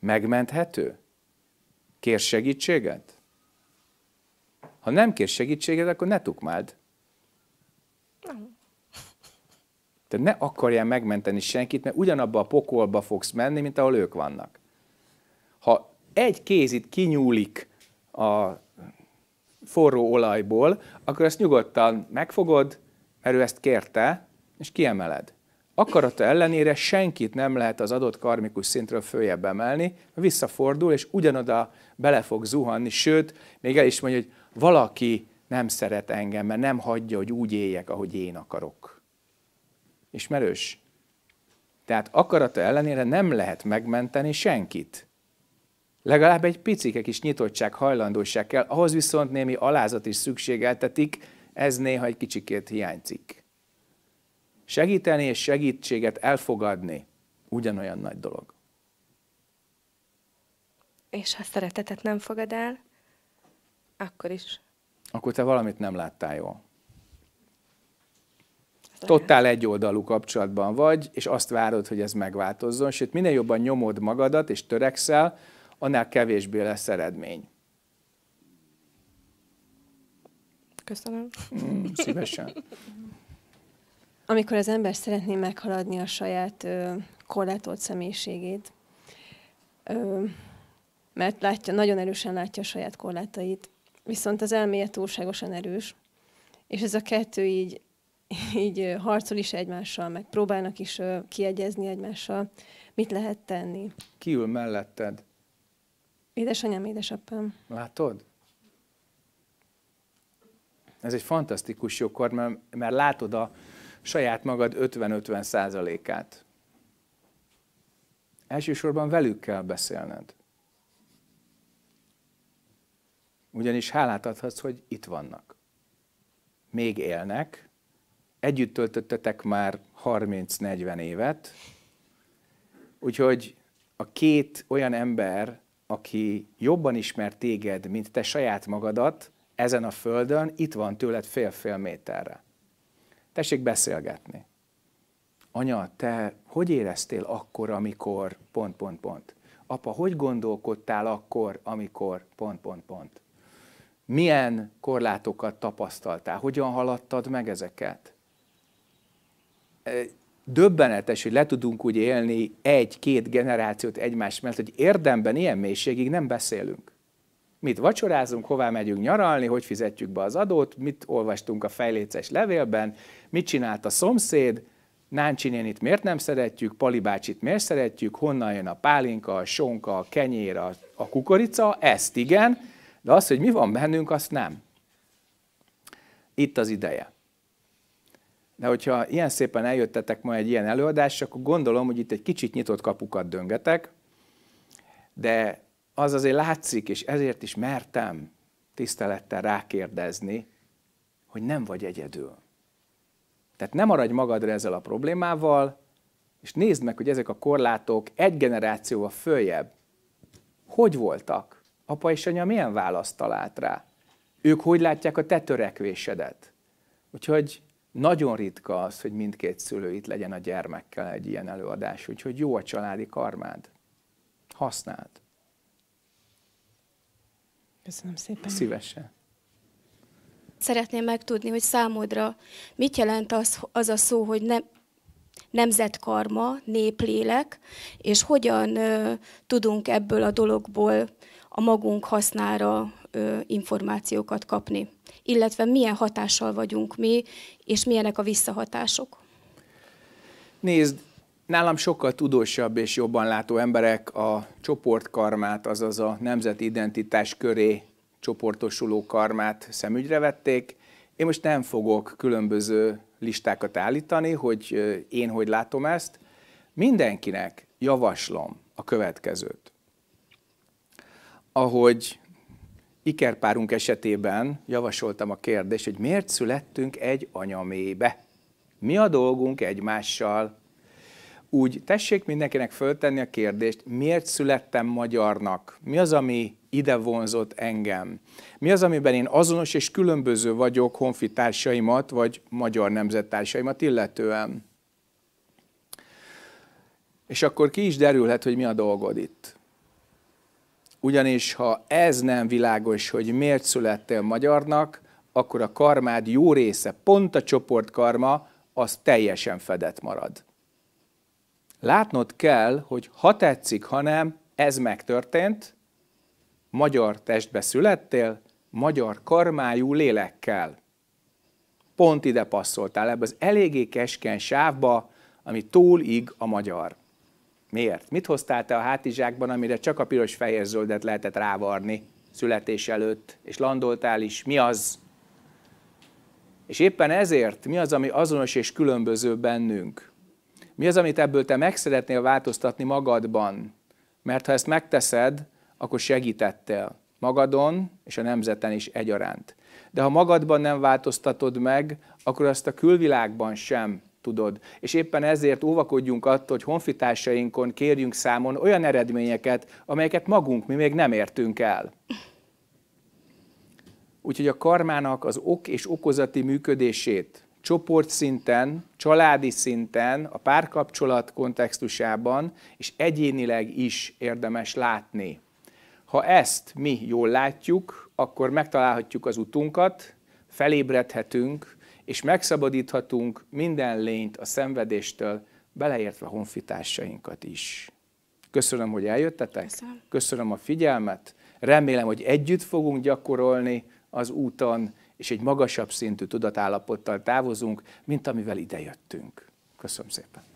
megmenthető? Kér segítséget? Ha nem kér segítséget, akkor ne tukmáld. Nem. Te ne akarjál megmenteni senkit, mert ugyanabba a pokolba fogsz menni, mint ahol ők vannak. Ha egy kéz itt kinyúlik a forró olajból, akkor ezt nyugodtan megfogod, mert ő ezt kérte, és kiemeled akarata ellenére senkit nem lehet az adott karmikus szintről följebb emelni, visszafordul, és ugyanoda bele fog zuhanni, sőt, még el is mondja, hogy valaki nem szeret engem, mert nem hagyja, hogy úgy éljek, ahogy én akarok. Ismerős? Tehát akarata ellenére nem lehet megmenteni senkit. Legalább egy picike kis nyitottság, hajlandóság kell, ahhoz viszont némi alázat is szükségeltetik, ez néha egy kicsikét hiányzik. Segíteni és segítséget elfogadni ugyanolyan nagy dolog. És ha szeretetet nem fogad el, akkor is. Akkor te valamit nem láttál jól. Totál egyoldalú kapcsolatban vagy, és azt várod, hogy ez megváltozzon, sőt, minél jobban nyomod magadat és törekszel, annál kevésbé lesz eredmény. Köszönöm. Mm, szívesen. (laughs) amikor az ember szeretné meghaladni a saját ö, korlátolt személyiségét, ö, mert látja, nagyon erősen látja a saját korlátait, viszont az elméje túlságosan erős, és ez a kettő így, (laughs) így harcol is egymással, meg próbálnak is ö, kiegyezni egymással. Mit lehet tenni? Ki ül melletted? Édesanyám, édesapám. Látod? Ez egy fantasztikus jókor, mert, mert látod a, saját magad 50-50 százalékát. Elsősorban velük kell beszélned. Ugyanis hálát adhatsz, hogy itt vannak. Még élnek, együtt töltöttetek már 30-40 évet, úgyhogy a két olyan ember, aki jobban ismer téged, mint te saját magadat, ezen a földön, itt van tőled fél-fél méterre. Tessék beszélgetni. Anya, te hogy éreztél akkor, amikor pont, pont, pont? Apa, hogy gondolkodtál akkor, amikor pont, pont, pont? Milyen korlátokat tapasztaltál? Hogyan haladtad meg ezeket? Döbbenetes, hogy le tudunk úgy élni egy-két generációt egymás mellett, hogy érdemben ilyen mélységig nem beszélünk mit vacsorázunk, hová megyünk nyaralni, hogy fizetjük be az adót, mit olvastunk a fejléces levélben, mit csinált a szomszéd, Náncsi nénit miért nem szeretjük, Pali bácsit miért szeretjük, honnan jön a pálinka, a sonka, a kenyér, a, a kukorica, ezt igen, de az, hogy mi van bennünk, azt nem. Itt az ideje. De hogyha ilyen szépen eljöttetek ma egy ilyen előadásra, akkor gondolom, hogy itt egy kicsit nyitott kapukat döngetek, de az azért látszik, és ezért is mertem tisztelettel rákérdezni, hogy nem vagy egyedül. Tehát nem maradj magadra ezzel a problémával, és nézd meg, hogy ezek a korlátok egy generációval följebb hogy voltak? Apa és anya milyen választ talált rá? Ők hogy látják a te törekvésedet? Úgyhogy nagyon ritka az, hogy mindkét szülő itt legyen a gyermekkel egy ilyen előadás, úgyhogy jó a családi karmád. Használd! Köszönöm szépen. Szívesen. Szeretném megtudni, hogy számodra mit jelent az, az a szó, hogy nem, nemzetkarma, néplélek, és hogyan ö, tudunk ebből a dologból a magunk hasznára ö, információkat kapni, illetve milyen hatással vagyunk mi, és milyenek a visszahatások. Nézd, Nálam sokkal tudósabb és jobban látó emberek a csoportkarmát, azaz a nemzeti identitás köré csoportosuló karmát szemügyre vették. Én most nem fogok különböző listákat állítani, hogy én hogy látom ezt. Mindenkinek javaslom a következőt. Ahogy ikerpárunk esetében javasoltam a kérdést, hogy miért születtünk egy anyamébe? Mi a dolgunk egymással? úgy tessék mindenkinek föltenni a kérdést, miért születtem magyarnak? Mi az, ami ide vonzott engem? Mi az, amiben én azonos és különböző vagyok honfitársaimat, vagy magyar nemzettársaimat illetően? És akkor ki is derülhet, hogy mi a dolgod itt. Ugyanis ha ez nem világos, hogy miért születtél magyarnak, akkor a karmád jó része, pont a csoport karma, az teljesen fedett marad látnod kell, hogy ha tetszik, ha nem, ez megtörtént, magyar testbe születtél, magyar karmájú lélekkel. Pont ide passzoltál ebbe az eléggé kesken sávba, ami túl íg a magyar. Miért? Mit hoztál te a hátizsákban, amire csak a piros-fehér-zöldet lehetett rávarni születés előtt, és landoltál is? Mi az? És éppen ezért mi az, ami azonos és különböző bennünk? Mi az, amit ebből te meg szeretnél változtatni magadban? Mert ha ezt megteszed, akkor segítettél magadon és a nemzeten is egyaránt. De ha magadban nem változtatod meg, akkor azt a külvilágban sem tudod. És éppen ezért óvakodjunk attól, hogy honfitársainkon kérjünk számon olyan eredményeket, amelyeket magunk mi még nem értünk el. Úgyhogy a karmának az ok és okozati működését csoportszinten, családi szinten, a párkapcsolat kontextusában, és egyénileg is érdemes látni. Ha ezt mi jól látjuk, akkor megtalálhatjuk az utunkat, felébredhetünk, és megszabadíthatunk minden lényt a szenvedéstől, beleértve honfitársainkat is. Köszönöm, hogy eljöttetek, köszönöm, köszönöm a figyelmet, remélem, hogy együtt fogunk gyakorolni az úton, és egy magasabb szintű tudatállapottal távozunk, mint amivel idejöttünk. Köszönöm szépen!